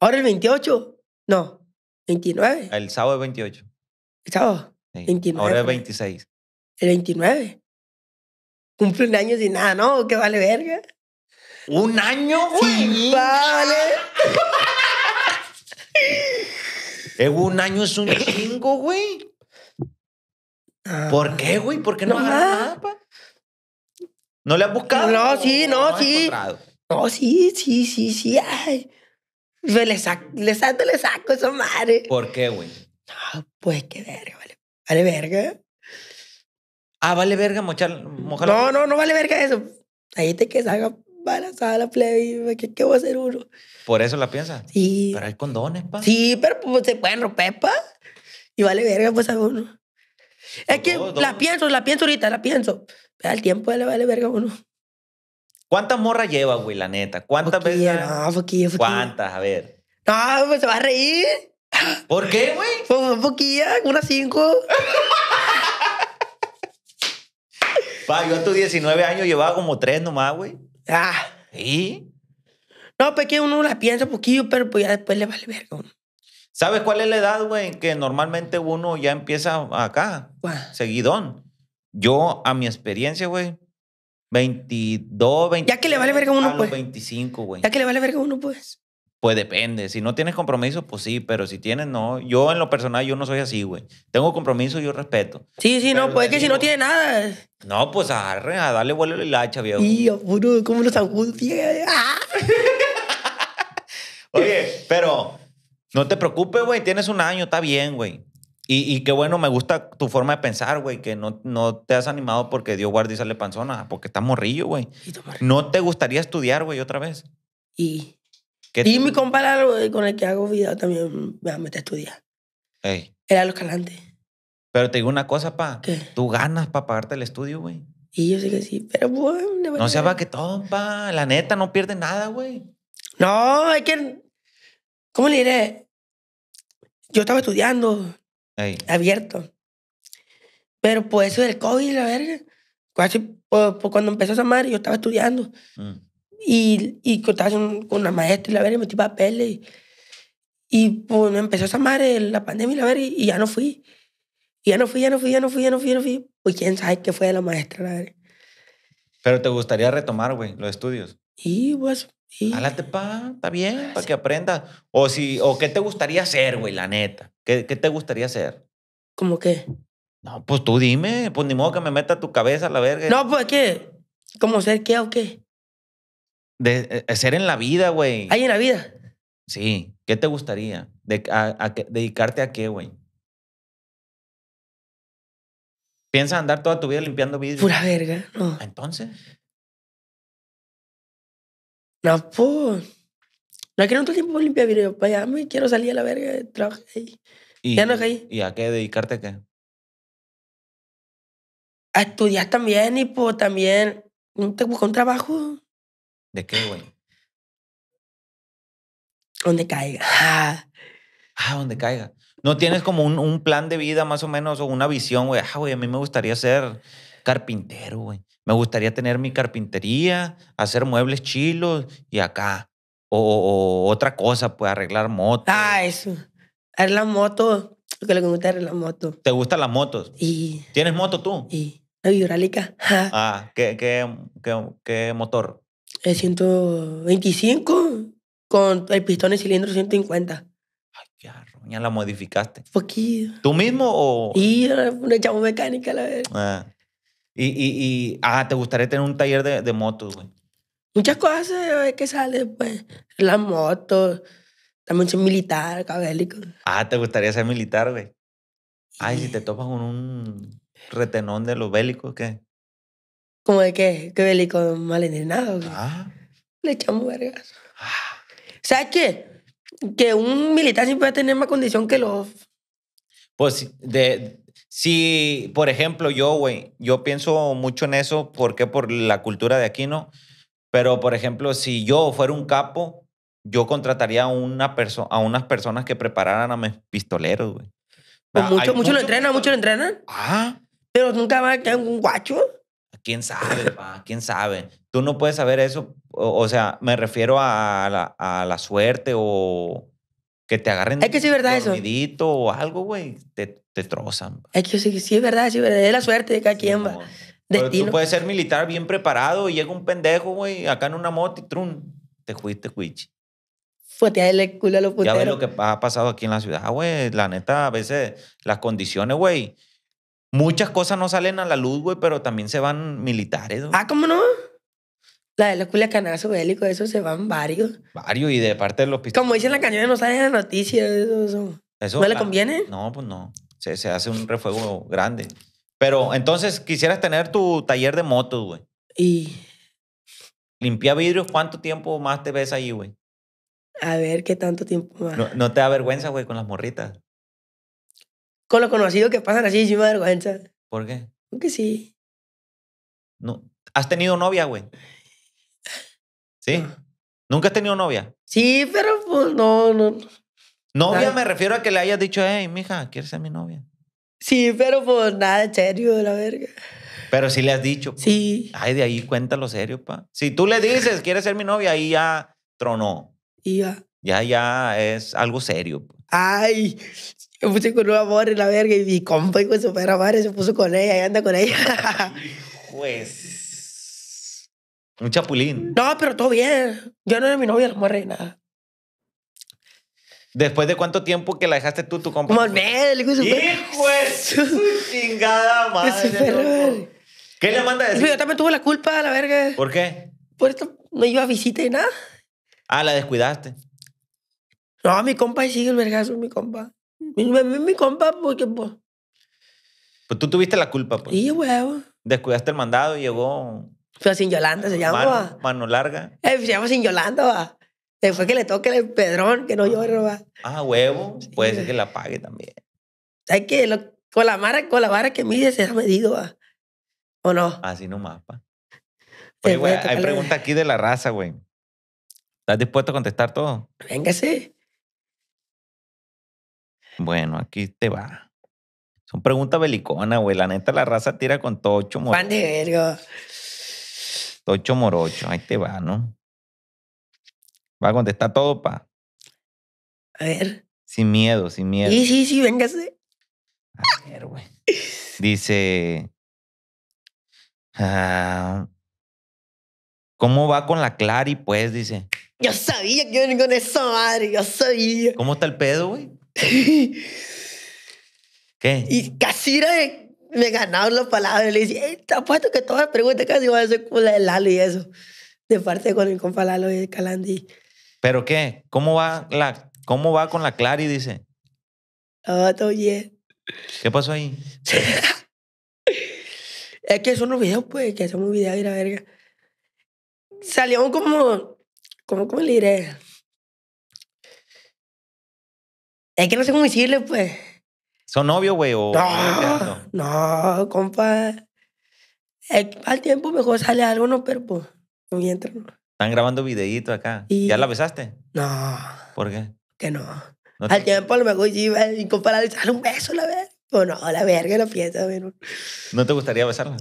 Ahora el 28. No, 29. El sábado es 28. El sábado. Ahora es 26. El 29. Cumple un año sin nada, ¿no? ¿Qué vale verga? Un año, güey. vale. Eh, un año es un chingo, güey. Ah. ¿Por qué, güey? ¿Por qué no, no nada? Pa? ¿No le has buscado? No, sí, no, sí. No, sí, sí, sí, sí. Ay. Le saco, le saco, le saco madre. ¿Por qué, güey? No, pues qué verga, vale. Vale verga. Ah, vale verga mochar, No, no, no vale verga eso. Ahí te que salga para la plebe ¿qué, ¿qué voy a hacer uno? ¿Por eso la piensa? Sí. Pero hay condones, pa. Sí, pero pues, se pueden romper, pa. Y vale verga, pues a uno. Es que la pienso, la pienso ahorita, la pienso. Pero al tiempo le vale verga a uno. ¿Cuántas morras lleva, güey, la neta? ¿Cuántas veces? No, foquilla, foquilla. ¿Cuántas? A ver. No, pues se va a reír. ¿Por qué, güey? Pues foquilla, unas cinco. <laughs> Pa, yo a tus 19 años llevaba como tres nomás, güey. Ah, ¿y? No, pues que uno la piensa un poquillo, pero pues ya después le vale verga ¿Sabes cuál es la edad, güey? Que normalmente uno ya empieza acá, seguidón. Yo, a mi experiencia, güey, 22, 23 Ya que le vale verga uno, a los pues. 25, güey. Ya que le vale verga uno, pues. Pues depende. Si no tienes compromiso, pues sí, pero si tienes, no. Yo en lo personal, yo no soy así, güey. Tengo compromiso, yo respeto. Sí, sí, no, pues que si no tiene nada. No, pues agarre, a darle vuelo el hacha, viejo. Y puro, ¿cómo los <laughs> Oye, pero no te preocupes, güey. Tienes un año, está bien, güey. Y, qué bueno, me gusta tu forma de pensar, güey, que no, no te has animado porque Dios guardia y sale panzona, porque está morrillo, güey. No te gustaría estudiar, güey, otra vez. Y y mi compa con el que hago video también me va a meter a estudiar. Era los calantes. Pero te digo una cosa, pa. ¿Qué? Tú ganas para pagarte el estudio, güey. Y yo sé que sí, pero bueno. No que todo, pa. La neta, no pierde nada, güey. No, es que. ¿Cómo le diré? Yo estaba estudiando. Abierto. Pero por eso del COVID, la verga. Cuando, por, cuando empezó esa madre, yo estaba estudiando. Mm. Y, y con la maestra y la verga, y metí papeles. Y, y pues empezó esa madre, la pandemia y la verga, y ya no fui. Y ya no fui, ya no fui, ya no fui, ya no fui, ya no fui. Pues quién sabe qué fue de la maestra, la verga. Pero te gustaría retomar, güey, los estudios. Y pues. Y... pa, está bien, para que aprendas. O si, o qué te gustaría hacer, güey, la neta. ¿Qué, ¿Qué te gustaría hacer? ¿Cómo qué? No, pues tú dime, pues ni modo que me meta tu cabeza la verga. No, pues qué, ¿cómo ser qué o qué? De, eh, ser en la vida, güey. ¿Ahí en la vida? Sí. ¿Qué te gustaría? ¿Dedicarte a qué, güey? ¿Piensas andar toda tu vida limpiando vidrio? Pura verga, no. ¿Entonces? No, pues. No quiero el tiempo limpiar vidrio. Para pues, allá me quiero salir a la verga. Trabajar ahí. ya no es ahí. ¿Y a qué? ¿Dedicarte a qué? A estudiar también y pues también. Te busco un trabajo. ¿De qué, güey? Donde caiga. Ah. ah, donde caiga. No tienes como un, un, plan de vida más o menos o una visión, güey. Ah, güey, a mí me gustaría ser carpintero, güey. Me gustaría tener mi carpintería, hacer muebles chilos y acá. O, otra cosa, pues arreglar motos. Ah, eso. Arreglar motos. Porque lo que le gusta es la moto. ¿Te gustan las motos? Y... ¿Tienes moto tú? Y... La ah. ah, qué, qué, qué motor? Es 125 con el pistón y cilindro 150. Ay, qué arroña, la modificaste. ¿Tú mismo o...? Sí, una chavo mecánica, a la vez. Ah. Y, y, ah, ¿te gustaría tener un taller de, de motos, güey? Muchas cosas güey, que salen, pues. Las motos, también soy militar, cabélico. Ah, ¿te gustaría ser militar, güey? Ay, si te topas con un retenón de los bélicos, ¿qué? Como de que, ¿Qué bélico mal entrenado. Ah. Le echamos vergas. Ah. ¿Sabes qué? Que un militar siempre va a tener más condición que los. Pues, de, si, por ejemplo, yo, güey, yo pienso mucho en eso, porque por la cultura de aquí, ¿no? Pero, por ejemplo, si yo fuera un capo, yo contrataría a, una a unas personas que prepararan a mis pistoleros, güey. Pues ah, mucho, mucho, lo entrenan, mucho lo entrenan. Ah. Pero nunca va a quedar un guacho quién sabe, pa, quién sabe. Tú no puedes saber eso, o, sea, me refiero a la, a la, suerte o que te agarren es que verdad o algo, güey, te, te trozan. Es que sí, es verdad, sí, verdad. Es la suerte de cada quien, va. Pero tú puedes ser militar bien preparado y llega un pendejo, güey, acá en una moto y trun, te fuiste, cuichi. Fuetearle el culo a los puteros. Ya ves lo que ha pasado aquí en la ciudad, güey. La neta, a veces las condiciones, güey Muchas cosas no salen a la luz, güey, pero también se van militares. güey. Ah, ¿cómo no? La de los canazo bélico, eso se van varios. Varios y de parte de los Como dicen las cañones, no salen las noticias. Eso, eso. ¿No le conviene? No, pues no. Se, hace un refuego grande. Pero entonces quisieras tener tu taller de motos, güey. Y Limpia vidrios, ¿cuánto tiempo más te ves ahí, güey? a ver qué tanto tiempo más. no te da vergüenza, güey, con las morritas con lo conocido que pasan así, sí me vergüenza. ¿Por qué? Porque sí. No. ¿Has tenido novia, güey? ¿Sí? ¿Nunca has tenido novia? Sí, pero pues no, no. Novia me refiero a que le hayas dicho, hey, mija, ¿quieres ser mi novia? Sí, pero pues nada, en serio, de la verga. Pero sí le has dicho. Sí. Ay, de ahí cuéntalo serio, pa. Si tú le dices, ¿quieres ser mi novia? Ahí ya tronó. Y ya. Ya, ya es algo serio ay, me puse con un amor en la verga y mi compa con su perra madre se puso con ella y anda con ella. <laughs> pues. Un chapulín. No, pero todo bien. Yo no era mi novia, no y nada. ¿Después de cuánto tiempo que la dejaste tú, tu compa? Como hijo de su <laughs> ¡Hijo de su chingada madre! ¿Qué le manda a decir? Yo también tuve la culpa, la verga. ¿Por qué? Por esto no iba a visita y nada. Ah, la descuidaste. No, mi compa sigue el vergazo, mi compa. Mi, mi, mi compa, porque pues. Pues tú tuviste la culpa, pues. Sí, huevo. Descuidaste el mandado y llegó. Fue sin Yolanda, se llama. Mano, larga. Eh, se llama sin Yolanda, va. Después que le toque el pedrón, que no ah, llore, va. Ah, huevo. Puede ser que la pague también. Hay que con, la con la vara que mide se ha medido, va. ¿O no? Así no mapa. Oye, güey, hay preguntas aquí de la raza, güey. ¿Estás dispuesto a contestar todo? Véngase. Bueno, aquí te va. Son preguntas belicona, güey. La neta, la raza tira con tocho morocho. Pan de vergo. Tocho morocho. Ahí te va, ¿no? Va a contestar todo, pa. A ver. Sin miedo, sin miedo. Sí, sí, sí, véngase. A ver, güey. Dice. Ah, ¿Cómo va con la Clary, pues? Dice. Yo sabía que venía con esa madre, yo sabía. ¿Cómo está el pedo, güey? <laughs> ¿Qué? Y casi me, ganaron los palabras. Le dije, está te apuesto que todas las preguntas casi van a ser como la de Lalo y eso. De parte con el compa Lalo y Calandi. ¿Pero qué? ¿Cómo va, la, cómo va con la Clary, dice? Ah, todo bien. ¿Qué pasó ahí? <laughs> es que son los videos, pues, que los videos y la verga. Salió como, como, ¿cómo le diré? Es que no sé cómo decirle, pues. ¿Son novios, güey? O... No, no, compa. al tiempo mejor sale algo, no, pero pues, no mientras. No. Están grabando videíto acá. ¿Ya la besaste? No. ¿Por qué? Que no. Al tiempo a lo mejor sí, y compa le sale un beso, la vez. Pues no, la verga, la piensa, pero... ¿No te gustaría besarla?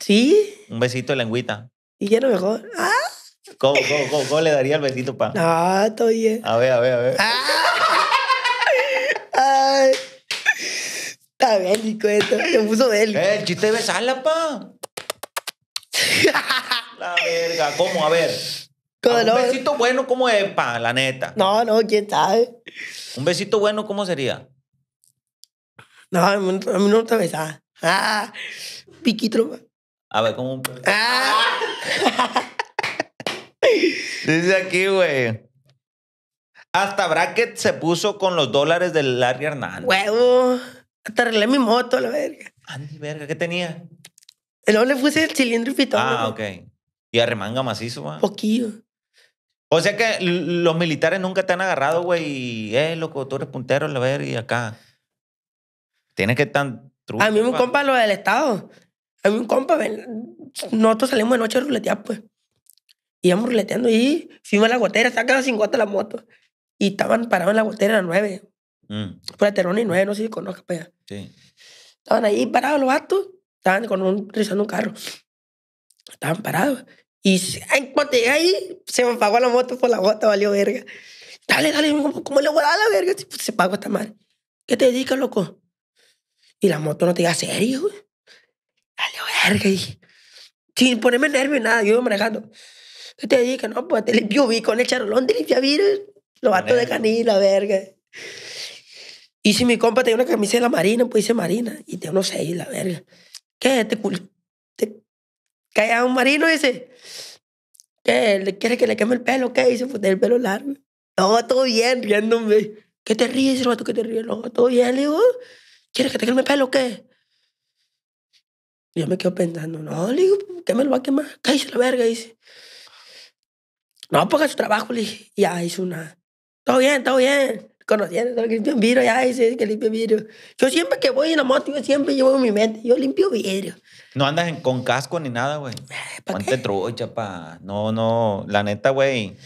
Sí. Un besito de lengüita. Y ya lo mejor. ¿Ah? ¿Cómo, cómo, cómo, cómo le daría el besito, pa? No, todo bien. A ver, a ver, a ver. ¡Ah! Está bélico esto. Se puso bélico. Eh, el chiste de besarla, pa. la verga. ¿Cómo? A ver. Ah, un besito bueno, ¿cómo es, pa? La neta. No, no, quién sabe. Un besito bueno, ¿cómo sería? No, a mí no te besa. Ah, piquito. A ver, ¿cómo Ah. <laughs> Dice aquí, güey. Hasta Bracket se puso con los dólares del Larry Hernández. Huevo. Hasta arreglé mi moto, la verga. Andy, ah, verga, ¿qué tenía? El hombre fuese el cilindro y pitón. Ah, ok. ¿Y arremanga macizo, güey? Poquillo. O sea que los militares nunca te han agarrado, güey, y, eh, loco, tú eres puntero, la verga, y acá. Tienes que estar... Truco, a mí me compa, lo del Estado. A mí un compa, nosotros salimos de noche a ruletear, pues. Íbamos ruleteando y fuimos a la gotera, sacaron sin gota la moto. Y estaban parados en la gotera a las nueve. Mm. Por Terón y Nueve, no sé si conozcas, allá. Pues. Sí. Estaban ahí parados los vatos, estaban con un, rizando un carro. Estaban parados. Y en cuanto llegué ahí, se me apagó la moto por la gota, valió verga. Dale, dale, ¿cómo le voy a dar la verga? Pues, se pagó esta madre. ¿Qué te dedicas, loco? Y la moto no te diga serio, güey. Dale, verga. Y... Sin ponerme nervio nada, yo iba manejando. ¿Qué te dedicas? No, pues te limpio vi con el charolón, te limpia los los de canil, la verga. Y si mi compa tenía una camisa de la Marina, pues dice Marina. Y tengo unos seis, la verga. ¿Qué? ¿Te, te cae a un marino? Dice. ¿Qué? ¿Le quieres que le queme el pelo? ¿Qué? Dice, pues el pelo largo. No, todo bien, riéndome. ¿Qué te ríes, hermano? ¿Qué te ríes? No, todo bien, le digo. ¿Quieres que te queme el pelo qué? yo me quedo pensando, no, le digo, ¿qué me lo va a quemar? ¿Qué dice la verga, dice. No, ponga su trabajo, le dije. Ya, hizo una. Todo bien, todo bien que vidrio, vidrio. Yo siempre que voy en la moto, yo siempre llevo en mi mente, yo limpio vidrio. No andas con casco ni nada, güey. Eh, Ponte pa. No, no, la neta, güey.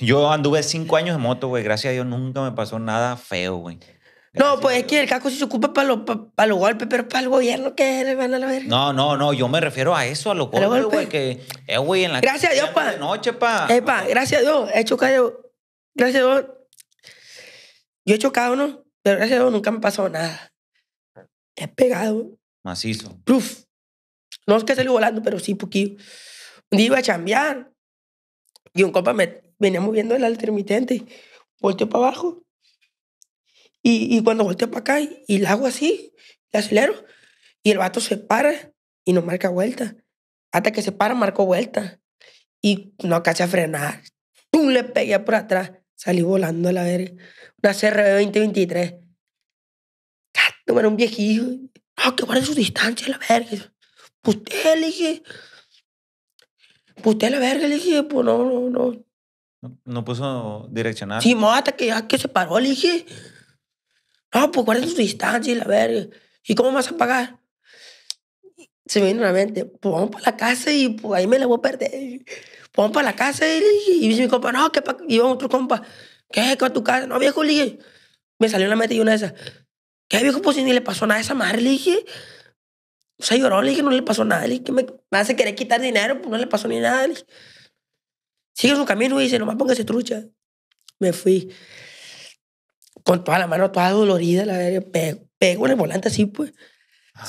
Yo anduve cinco años en moto, güey. Gracias a Dios nunca me pasó nada feo, güey. no, pues es que el casco sí se ocupa para los, para, golpes, pero para el gobierno que le van a la verga. No, no, no, yo me refiero a eso, a los golpes, güey, que es eh, güey en la Gracias a Dios, pa. noche, pa. gracias a Dios, hecho callo. Gracias a Dios, yo he chocado, ¿no? Pero gracias a Dios nunca me pasó nada. He pegado. Macizo. Proof. No es que salí volando, pero sí poquito. Un día iba a chambear y un copa me venía moviendo el intermitente. Volteó para abajo. Y, cuando volteó para acá y, el la hago así, el acelero. Y el vato se para y no marca vuelta. Hasta que se para, marcó vuelta. Y no caché a frenar. ¡Pum! Le pegué por atrás. Salí volando a la verga. La CRB 2023. No era un viejito! No, ah, que guarden su distancia, la verga. Pues usted, le dije. Pues usted, la verga, le dije, pues no, no, no. No, puso Sí, mo, hasta que ya que se paró, le dije. No, pues guarden su distancia la verga. ¿Y cómo vas a pagar? Se me vino a la mente, pues vamos para la casa y pues ahí me la voy a perder. Pues vamos para la casa y, y, mi compa, no, que va otro compa. ¿Qué? ¿Con tu casa? No, viejo, le dije. Me salió una meta y una de esas. ¿Qué, viejo? Pues si ni le pasó nada a esa madre, le dije. O sea, lloró, le dije, no le pasó nada. Le dije, me, hace querer quitar dinero, pues no le pasó ni nada. sigue su camino y dice, nomás póngase trucha. Me fui con toda la mano toda dolorida, la verga. Pego, en el volante así, pues.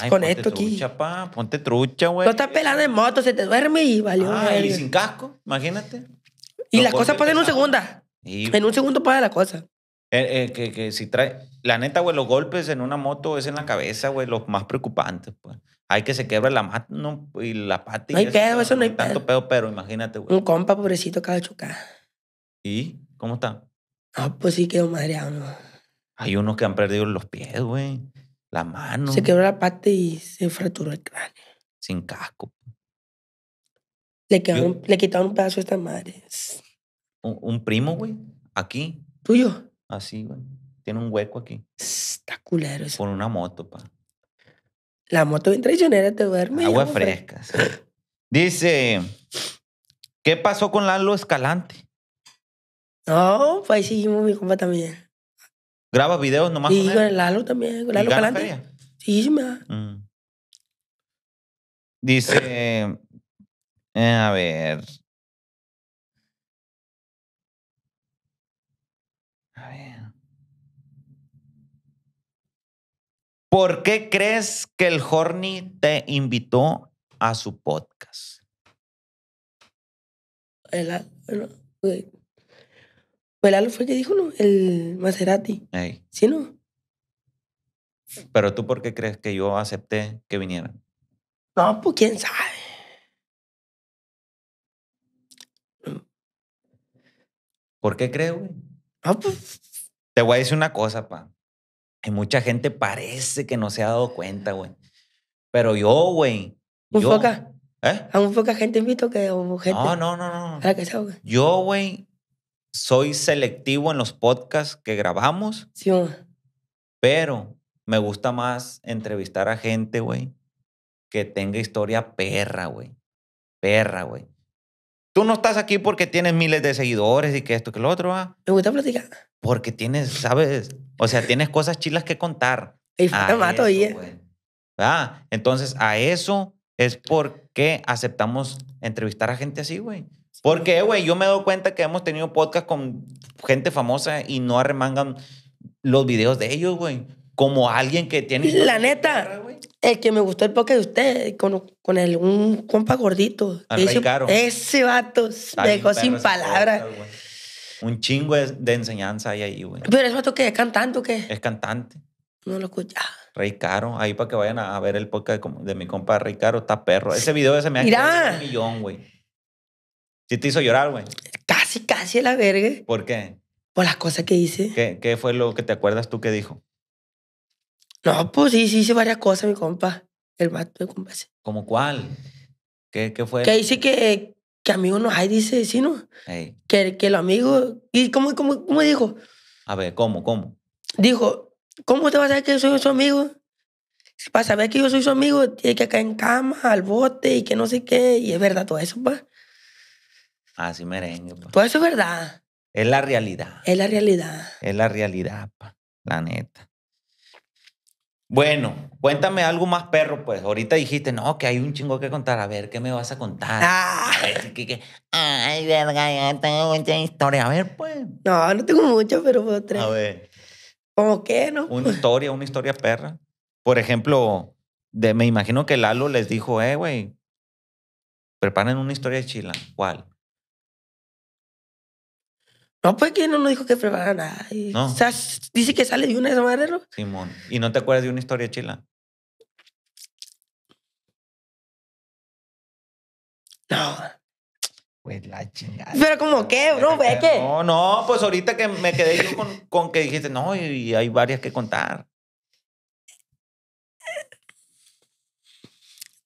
con ponte esto trucha, aquí. Pa, ponte trucha, güey. No estás pelando en moto, se te duerme y valió. Ah, y sin casco, imagínate. Y las cosas pasan en un segunda. En un segundo para la cosa. Eh, eh, que, que, si trae. La neta, güey, los golpes en una moto es en la cabeza, güey, los más preocupantes, pues. Hay que se quebra la mano y la pata. no hay pedo, eso no hay tanto pedo. pero imagínate, güey. Un compa pobrecito acaba de chocar. ¿Y? ¿Cómo está? Ah, pues sí quedó madreado, Hay unos que han perdido los pies, güey. La mano. Se quebró la pata y se fracturó el cráneo. Sin casco. Le, le quitaron un pedazo a esta madre un, primo, güey, aquí. ¿Tuyo? Así, güey. Tiene un hueco aquí. Está culero eso. Con una moto, pa. La moto bien traicionera te duerme. Agua fresca. Dice, ¿qué pasó con Lalo Escalante? No, pues ahí seguimos mi compa también. ¿Graba videos nomás sí, con con Lalo también. Con Lalo Escalante. Sí, sí mm. Dice, eh, a ver, ¿Por qué crees que el Horny te invitó a su podcast? El, pues el Alo fue el que dijo, ¿no? El Maserati. ¿Sí, no? Pero tú, ¿por qué crees que yo acepté que viniera? No, pues quién sabe. ¿Por qué crees, güey? No, pues, Te voy a decir una cosa, pa. Y mucha gente parece que no se ha dado cuenta, güey. Pero yo, güey. ¿Un poca? ¿Eh? ¿A un poca gente invito que o gente? No, no, no, no. Yo, güey, soy selectivo en los podcasts que grabamos. Sí, güey. Pero me gusta más entrevistar a gente, güey, que tenga historia perra, güey. Perra, güey. Tú no estás aquí porque tienes miles de seguidores y que esto, que lo otro, ¿va? Ah. Me gusta platicar. Porque tienes, ¿sabes? O sea, tienes cosas chilas que contar. Y <laughs> mato Ah, Entonces, a eso es por qué aceptamos entrevistar a gente así, güey. Porque, güey, yo me doy cuenta que hemos tenido podcast con gente famosa y no arremangan los videos de ellos, güey. Como alguien que tiene... La neta, el que me gustó el podcast de usted, con, el, un compa gordito. Ese, Caro. ese vato dejó sin palabras. un chingo de, enseñanza hay ahí, güey. Pero ese vato que es cantante o qué? Es cantante. No lo escuchaba. Rey Caro, ahí para que vayan a, ver el podcast de, mi compa Rey Caro, está perro. Ese video ese me ha un millón, güey. ¿Sí te hizo llorar, güey? Casi, casi a la verga. ¿Por qué? Por las cosas que hice. ¿Qué, fue lo que te acuerdas tú que dijo? No, pues sí, sí hice varias cosas, mi compa. El vato, de compa. ¿Como cuál? ¿Qué, fue? Que dice que, que amigo no hay, dice, sí, ¿no? Que, que los amigos... ¿Y cómo, cómo, cómo dijo? A ver, ¿cómo, cómo? Dijo, ¿cómo te vas a saber que yo soy su amigo? para saber que yo soy su amigo, tiene que caer en cama, al bote y que no sé qué. Y es verdad todo eso, pa. Ah, sí, merengue, pa. Todo pues eso es verdad. Es la realidad. Es la realidad. Es la realidad, pa. La neta. Bueno, cuéntame algo más perro, pues. Ahorita dijiste, no, que hay un chingo que contar. A ver, ¿qué me vas a contar? Ah. Ay, verga, ya tengo mucha historia. A ver, pues. No, no tengo muchas, pero puedo A ver. ¿Cómo qué, no? Una historia, una historia perra. Por ejemplo, me imagino que Lalo les dijo, eh, güey, preparen una historia de Chila. ¿Cuál? No, pues que no nos dijo que preparara nada. no. O sea, dice que sale de una de madre, ¿no? Simón. ¿Y no te acuerdas de una historia chila? No. Pues la chingada. Pero como qué, bro, ¿Qué? ¿Qué? No, no, pues ahorita que me quedé yo con, que dijiste, no, y hay varias que contar.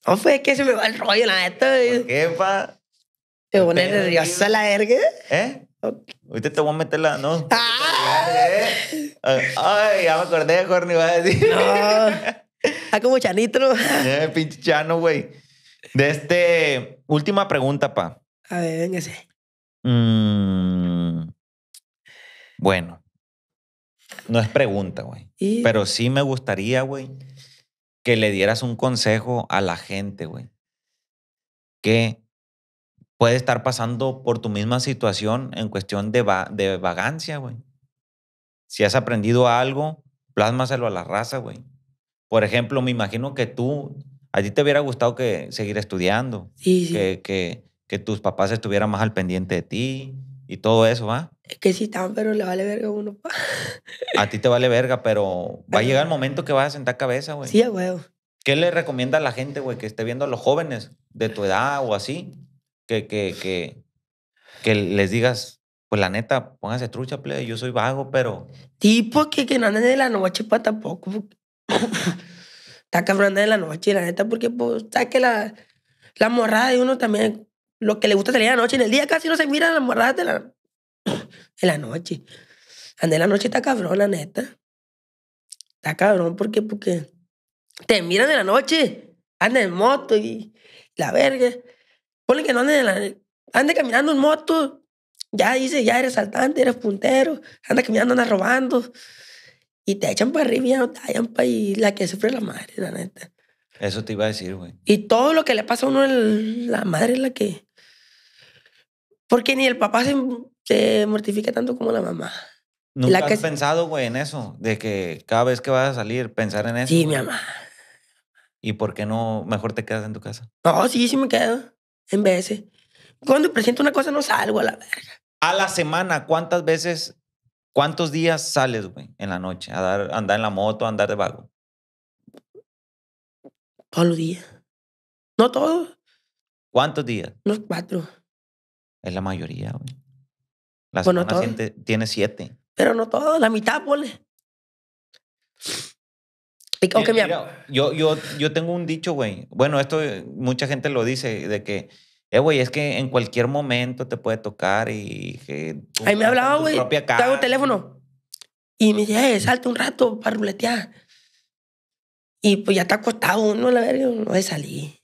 No, fue pues, que se me va el rollo, la neta. qué, pa? Te pones nerviosa la ergue. ¿Eh? Ahorita te voy a meter la. No. <laughs> Ah. Ay, ya me acordé, Jorni va a decir. No. Ah, como chanitro. <laughs> Eh, pinche chano, güey. De este. Última pregunta, pa. A ver, véngase. Mm, bueno. No es pregunta, güey. Pero sí me gustaría, güey, que le dieras un consejo a la gente, güey. Que puede estar pasando por tu misma situación en cuestión de, de vagancia, güey. Si has aprendido algo, plásmaselo a la raza, güey. Por ejemplo, me imagino que tú, a ti te hubiera gustado que seguir estudiando, sí, sí. Que, que, tus papás estuvieran más al pendiente de ti y todo eso, ¿va? Es que sí están, pero le vale verga a uno. Pa. A ti te vale verga, pero va a llegar el momento que vas a sentar cabeza, güey. Sí, güey. ¿Qué le recomienda a la gente, güey, que esté viendo a los jóvenes de tu edad o así, que, que, que, les digas, pues la neta, pónganse trucha, plebe, yo soy bajo, pero. Tipo que, que no anden de la noche, pues tampoco. <laughs> Está cabrón de la noche, la neta, porque, pues, sabes que la, la morrada de uno también, lo que le gusta salir de la noche, en el día casi no se mira las morradas de la, <sniffs> de la noche. Andar de la noche está cabrón, la neta. Está cabrón, ¿por Porque te miran de la noche, andan en moto y la verga. Ponle que no anden, caminando en moto, ya dice, ya eres saltante, eres puntero, anda caminando, andas robando. Y te echan para arriba y no te hallan para La que sufre la madre, la neta. Eso te iba a decir, güey. Y todo lo que le pasa a uno, la madre es la que. Porque ni el papá se, mortifica tanto como la mamá. ¿Nunca has pensado, güey, en eso? De que cada vez que vas a salir, pensar en eso. Sí, mi mamá. ¿Y por qué no mejor te quedas en tu casa? No, sí, sí me quedo en veces. Cuando presento una cosa no salgo a la verga. A la semana, ¿cuántas veces, cuántos días sales, güey, en la noche? A dar, andar en la moto, a andar de vago. Todos los días. No todos. ¿Cuántos días? Los cuatro. Es la mayoría, güey. La pues semana tiene siete. Pero no todos, la mitad, ponle yo, yo, yo tengo un dicho, güey. Bueno, esto mucha gente lo dice, de que, eh, güey, es que en cualquier momento te puede tocar y que... me hablaba, güey. Te hago el teléfono. Y me dice, eh, salte un rato para ruletear. Y pues ya está acostado uno, la verga, no de salir.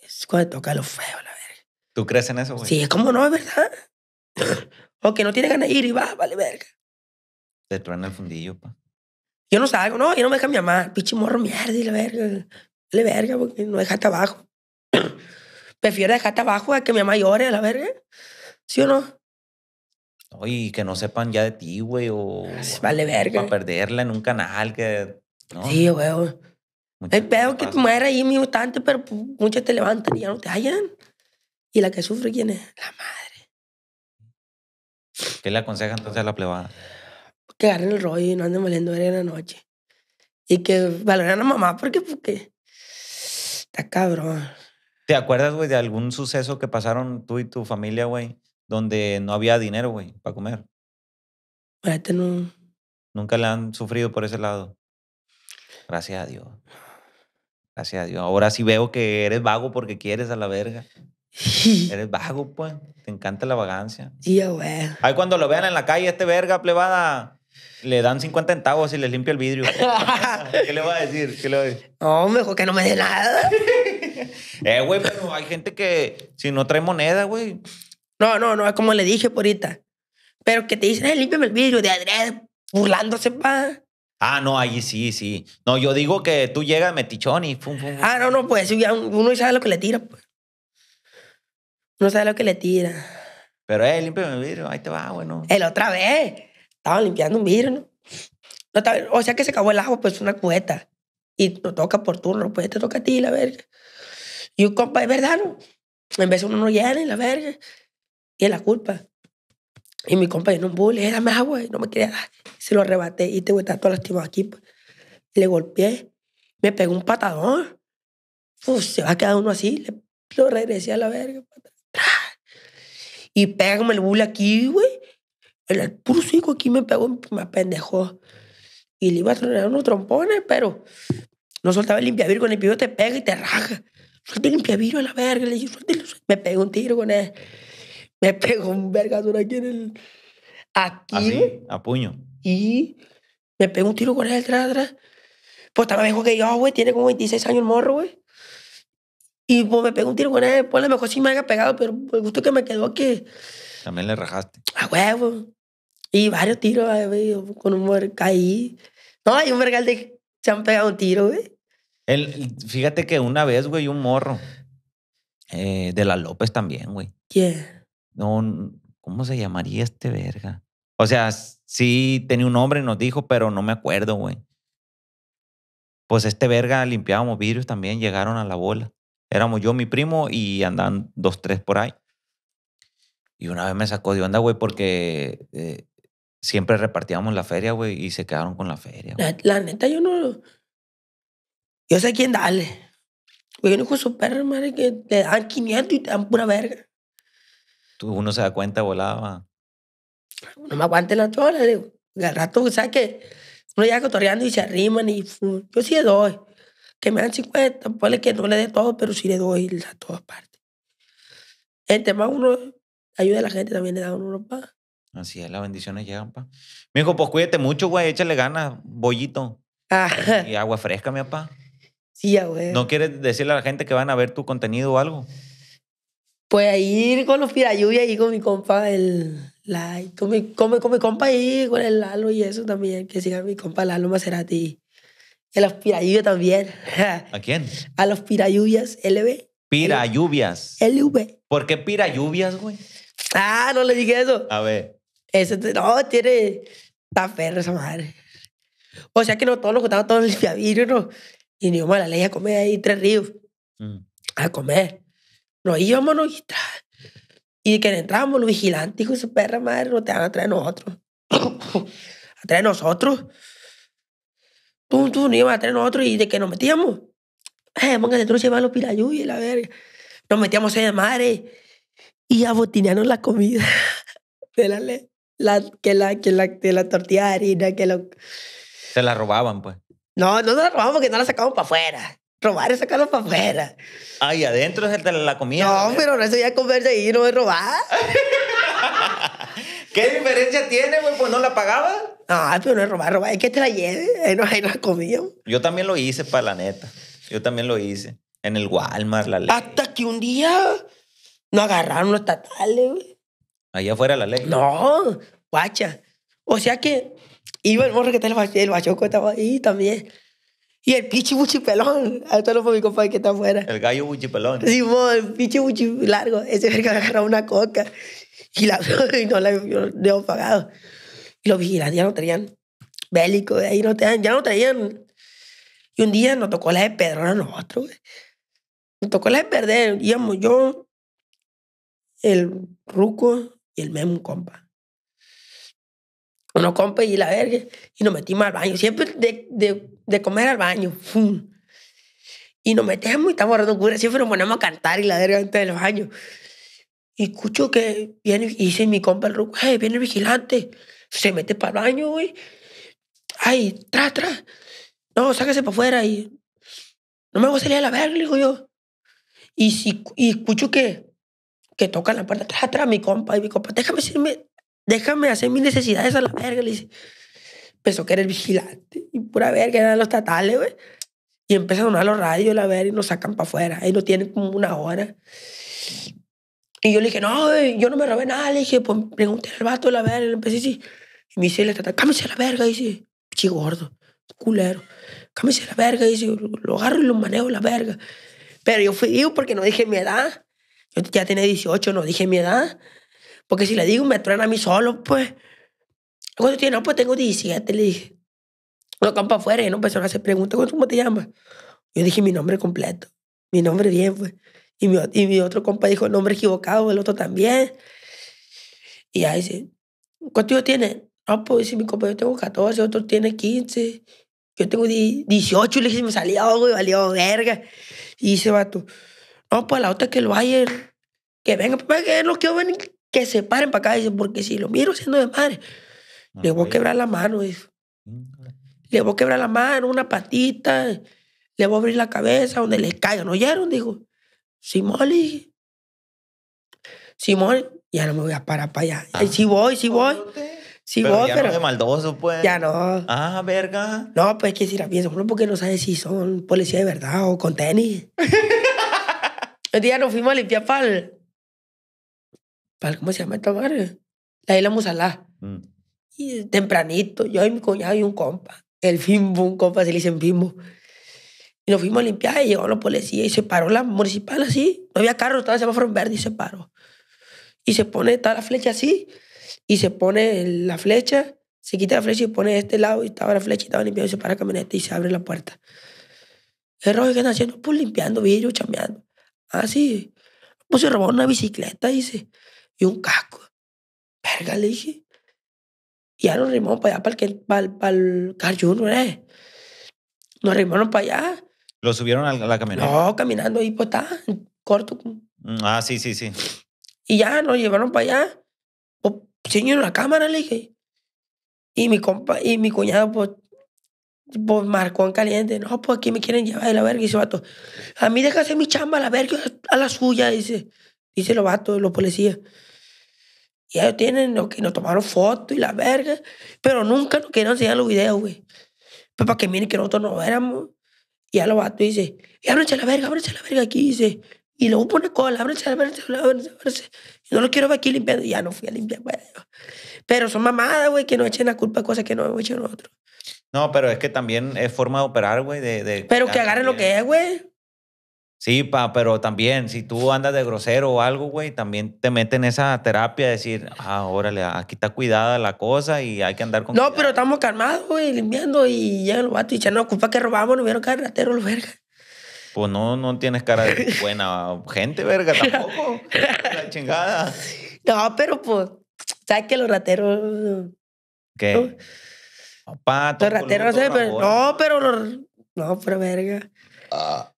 Es cuando toca lo feo, la verga. ¿Tú crees en eso, güey? Sí, es como no, es verdad. o <clears throat> no tiene ganas de ir y va, vale, verga. Te truena el fundillo, pa. Yo no salgo, no, yo no me deja mi mamá, pinche morro mierda y la verga, le verga, porque no dejaste abajo. <clears throat> Prefiero dejarte abajo a que mi mamá llore a la verga, ¿sí o no? Oye, que no sepan ya de ti, güey, o... Ah, vale verga. Para perderla en un canal que... Sí, güey. es pedo que tu madre ahí mi instante, pero pues, muchas te levantan y ya no te hallan. Y la que sufre, ¿quién es? La madre. ¿Qué le aconseja entonces a la plebada? que agarren el rollo y no anden moliendo en la noche. Y que valoren a mamá porque, porque está cabrón. ¿Te acuerdas, güey, de algún suceso que pasaron tú y tu familia, güey, donde no había dinero, güey, para comer? no. Nunca le han sufrido por ese lado. Gracias a Dios. Gracias a Dios. Ahora sí veo que eres vago porque quieres a la verga. <laughs> Eres vago, pues. Te encanta la vagancia. Sí, güey. Ahí cuando lo vean en la calle, este verga plebada, le dan 50 centavos y le limpio el vidrio. <laughs> ¿Qué le va a decir? ¿Qué le No, mejor que no me dé nada. eh, güey, pero hay gente que si no trae moneda, güey. No, no, no, es como le dije por Pero que te dicen, eh, límpiame el vidrio de Adrián, burlándose, pa. Ah, no, ahí sí, sí. No, yo digo que tú llegas metichón y pum, pum, Ah, no, no, pues uno sabe lo que le tira, pues. Uno sabe lo que le tira. Pero, eh, límpiame el vidrio, ahí te va, bueno. El otra vez. Estaban limpiando un vidrio, o sea que se acabó el agua, pues una cueta. Y no toca por turno, pues te toca a ti, la verga. Y un compa, es verdad, ¿no? En vez de uno no llena la verga. Y es la culpa. Y mi compa, en un bully, más agua. Y no me quería dar. Ah, se lo arrebaté y te voy a estar todo lastimado aquí. Pues. Le golpeé. Me pegó un patadón. Uf, se va a quedar uno así. lo regresé a la verga. Y pégame el bully aquí, güey. El, puro cinco aquí me pegó, me pendejó. Y le iba a tronar unos trompones, pero no soltaba el limpiavirgo. El limpiavirgo te pega y te raja. Suelta el limpiavirgo a la verga. Le dije, suéltelo. Me pegó un tiro con él. <laughs> Me pegó un vergadura aquí en el... Aquí. ¿Ah, a puño. Y me pegó un tiro con él atrás, atrás. Pues estaba mejor que yo, güey. Tiene como 26 años el morro, güey. Y pues me pegó un tiro con él. Pues a lo mejor sí me haya pegado, pero el gusto que me quedó que... También le rajaste. A huevo. Y varios tiros, ah, güey. con un verga ahí. No, hay un vergal de. Se han pegado un tiro, güey. El, fíjate que una vez, güey, un morro. Eh, de la López también, güey. Yeah. No, ¿Cómo se llamaría este verga? O sea, sí tenía un nombre, nos dijo, pero no me acuerdo, güey. Pues este verga limpiábamos vidrios también, llegaron a la bola. Éramos yo, mi primo y andan dos, tres por ahí. Y una vez me sacó de onda, güey, porque eh, siempre repartíamos la feria, güey, y se quedaron con la feria. La, neta, yo no. Yo sé quién dale. Güey, no con su perro, madre, que te dan 500 y te dan pura verga. Tú, uno se da cuenta, volaba. No me aguante la chola, digo. Al rato, ¿sabes que Uno llega cotorreando y se arriman y yo sí le doy. Que me dan 50, ponle que no le dé todo, pero sí le doy a todas partes. Entre más uno ayuda a la gente, también le da uno para Así es, las bendiciones llegan, pa. Me dijo, pues cuídate mucho, güey, échale ganas, bollito. Ajá. Ah. Y agua fresca, mi papá. Sí, ya, güey. ¿No quieres decirle a la gente que van a ver tu contenido o algo? Pues ir con los pirayuyas, y con mi compa, el. La, con, mi, compa ahí, con el Lalo y eso también, que siga mi compa Lalo Maserati. A los pirayuvias también. ¿A quién? <laughs> A los pirayuvias, LV. Pirayubias. LV. ¿Por qué pirayuvias, güey? Ah, no le dije eso. A ver. Eso, no, tiene. Está perra esa madre. O sea que no, todos los todos limpiavidrios, no. Y ni íbamos a la ley a comer ahí tres ríos. Mm. A comer. Nos íbamos, no, y, de que entramos los vigilantes, hijo de su perra madre, no te van a traer nosotros. <coughs> a traer nosotros. Tú, tú, no íbamos a traer nosotros y de que nos metíamos. Eh, póngase trucha y van los y la verga. Nos metíamos en de madre y abotinearon la comida <laughs> de la ley la, que, la, que, la, la tortilla de harina, que lo... Se la robaban, pues. No, no se la robaban porque no la sacaban para afuera. Robar es sacarla para afuera. Ah, y adentro es el de la comida. No, pues. ¿no? pero eso ya comer de ahí no es robar. <laughs> ¿Qué diferencia tiene, güey? Pues no la pagaba. ah pero no es robar, robar. Es que te la lleve. Ahí no, hay la comida. Yo también lo hice, para la neta. Yo también lo hice. En el Walmart, la ley. Hasta que un día nos agarraron los tatales, güey. Ahí afuera la ley. No, guacha. O sea que iba el morro que está el, el bachoco estaba ahí también. Y el buchi buchipelón. Esto lo fue mi compadre que está afuera. El gallo pelón. Sí, el pichi buchi largo. Ese que agarraba una coca. Y, la, <laughs> y no la debo pagado. Y los vigilantes ya no traían bélico. Ahí no traían, ya no traían. Y un día nos tocó la de Pedro a nosotros. Güey. Nos tocó la de perder. yo, el ruco, y el mismo, compa. Uno, compa, y la verga, y nos metimos al baño, siempre de, comer al baño. Y nos metemos y estamos hablando cura, siempre nos ponemos a cantar y la verga antes del baño. Y escucho que viene, y dice mi compa el ruco, hey, viene el vigilante. Se mete para el baño, güey. Ay, tras, tras. No, sáquese para afuera y no me voy a salir a la verga, digo yo. Y, si, y escucho que que tocan la puerta atrás, atrás, mi compa, y mi compa, déjame déjame hacer mis necesidades a la verga, le dice. Pensó que era el vigilante, y pura verga, eran los tatales, güey. Y empiezan a sonar los radios, la verga, y nos sacan para afuera, ahí no tienen como una hora. Y yo le dije, no, yo no me robé nada, le dije, pues pregunté al vato, la verga, y le empecé sí Y me dice, el está cámese la verga, y dice, chigordo, gordo, culero, cámese la verga, y dice, lo agarro y lo manejo la verga. Pero yo fui yo porque no dije mi edad. Yo ya tenía 18, no dije mi edad. Porque si le digo, me truena a mí solo, pues. cuánto tiene, no, pues tengo 17, le dije. No, campa afuera, y no empezaron a hacer preguntas, ¿cómo te llamas? Yo dije mi nombre completo, mi nombre bien, pues. Y mi, y mi otro compa dijo el nombre equivocado, el otro también. Y ahí dice, yo tiene? No, pues dice mi compa, yo tengo 14, otro tiene 15, yo tengo 18, y le dije, me salió güey y valió verga. Y dice, vato, no, pues la otra es que lo vayan, que vengan, pues, que no quiero venir, que se paren para acá. dicen porque si lo miro siendo de madre, ah, le voy a pues. quebrar la mano. Le voy a quebrar la mano, una patita, le voy a abrir la cabeza donde les caiga. ¿No oyeron? Digo, Simón, le Simón, ya no me voy a parar para allá. Ah, sí voy, sí voy. Sí pero voy, ya No de maldoso, pues. Ya no. Ah, verga. No, pues es que si la pienso, uno porque no sabe si son policía de verdad o con tenis. <laughs> El día nos fuimos a limpiar pal. Pal, ¿Cómo se llama esta madre? La isla Musalá. Mm. Y tempranito, yo y mi cuñado y un compa. El Fimbo, un compa, se le dicen Fimbo. Y nos fuimos a limpiar y llegó la policía y se paró la municipal así. No había carro, estaba el semáforo en verde y se paró. Y se pone, está la flecha así, y se pone la flecha, se quita la flecha y pone este lado y estaba la flecha y estaba limpiando y se para la camioneta y se abre la puerta. El rojo que está haciendo, pues limpiando vidrio, chameando. Ah, sí. Pues se robó una bicicleta, dice, y un casco. Verga, le dije. Y ya nos rimamos para allá, para el, para, para el ¿eh? Nos rimaron para allá. ¿Lo subieron a la camioneta? No, caminando ahí, pues está, corto. Mm, ah, sí, sí, sí. Y ya nos llevaron para allá. Pues, señor, la cámara, le dije. Y mi compa, y mi cuñado, pues, pues, marcó en caliente. No, pues aquí me quieren llevar de la verga. Y dice, vato, a mí deja hacer mi chamba a la verga, a la suya, dice. Dice los vatos, los policías. Y ellos tienen, que nos tomaron fotos y la verga. Pero nunca nos querían enseñar los videos, güey. Pues para que miren que nosotros no éramos. Y a los vatos dice, ábranse la verga, ábranse la verga aquí, dice. Y luego pone cola, la verga ábranse, la Y no lo quiero ver aquí limpiando. ya no fui a limpiar, güey. Pero son mamadas, güey, que nos echen la culpa de cosas que no hemos hecho nosotros. No, pero es que también es forma de operar, güey. De, pero que agarren lo que es, güey. Sí, pa, pero también, si tú andas de grosero o algo, güey, también te meten esa terapia de decir, ah, órale, aquí está cuidada la cosa y hay que andar con. No, pero estamos calmados, güey, limpiando y ya, lo vato, y ya no, culpa que robamos, no vieron que ratero, los verga. Pues no, no tienes cara de <laughs> buena gente, verga, tampoco. <laughs> la chingada. No, pero pues, ¿sabes que los rateros. ¿Qué? Papá, ratero, no pero, no, ¿eh? pero no, pura verga. Ah,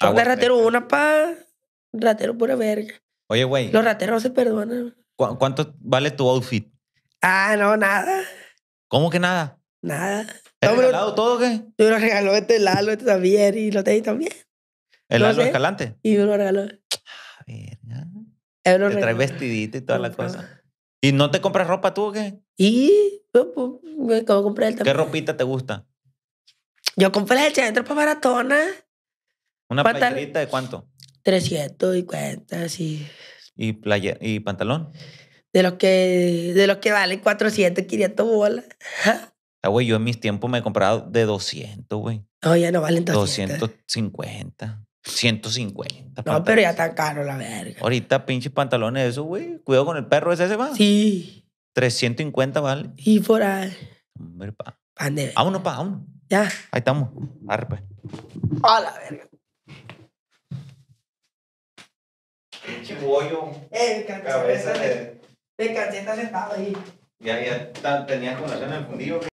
ratero una, pa. Ratero, pura verga. Oye, güey. Los rateros se perdonan. ¿Cuánto vale tu outfit? Ah, no, nada. ¿Cómo que nada? Nada. ¿Te has regalado todo o qué? Yo lo regaló este Lalo, este también, y lo di también. ¿El no Escalante? Y uno regaló. Ah, verga. Te trae vestidito y toda la cosa. ¿Y no te compras ropa tú o qué? Y pues, pues, me acabo de comprar el ¿Qué ropita te gusta? Yo compré el centro para maratona. ¿Una de cuánto? 300 y sí. ¿Y, playa ¿Y pantalón? De los que, de los que valen 400, 500 bolas. Ah, güey, yo en mis tiempos me he comprado de 200, güey. Oh, ya no valen 200. 250. 150. No, pero ya está caro la verga. Ahorita pinches pantalones de esos, güey. Cuidado con el perro, ¿es ese, va? Sí. 350, vale. Y por ahí. Hombre, pa. Pan de Vámonos, pa, vámonos. Ya. Ahí estamos. Arpe. Pues. A la verga. Pinche bollo. Eh, de. El de está sentado ahí. Ya, ya la cena en el fundido.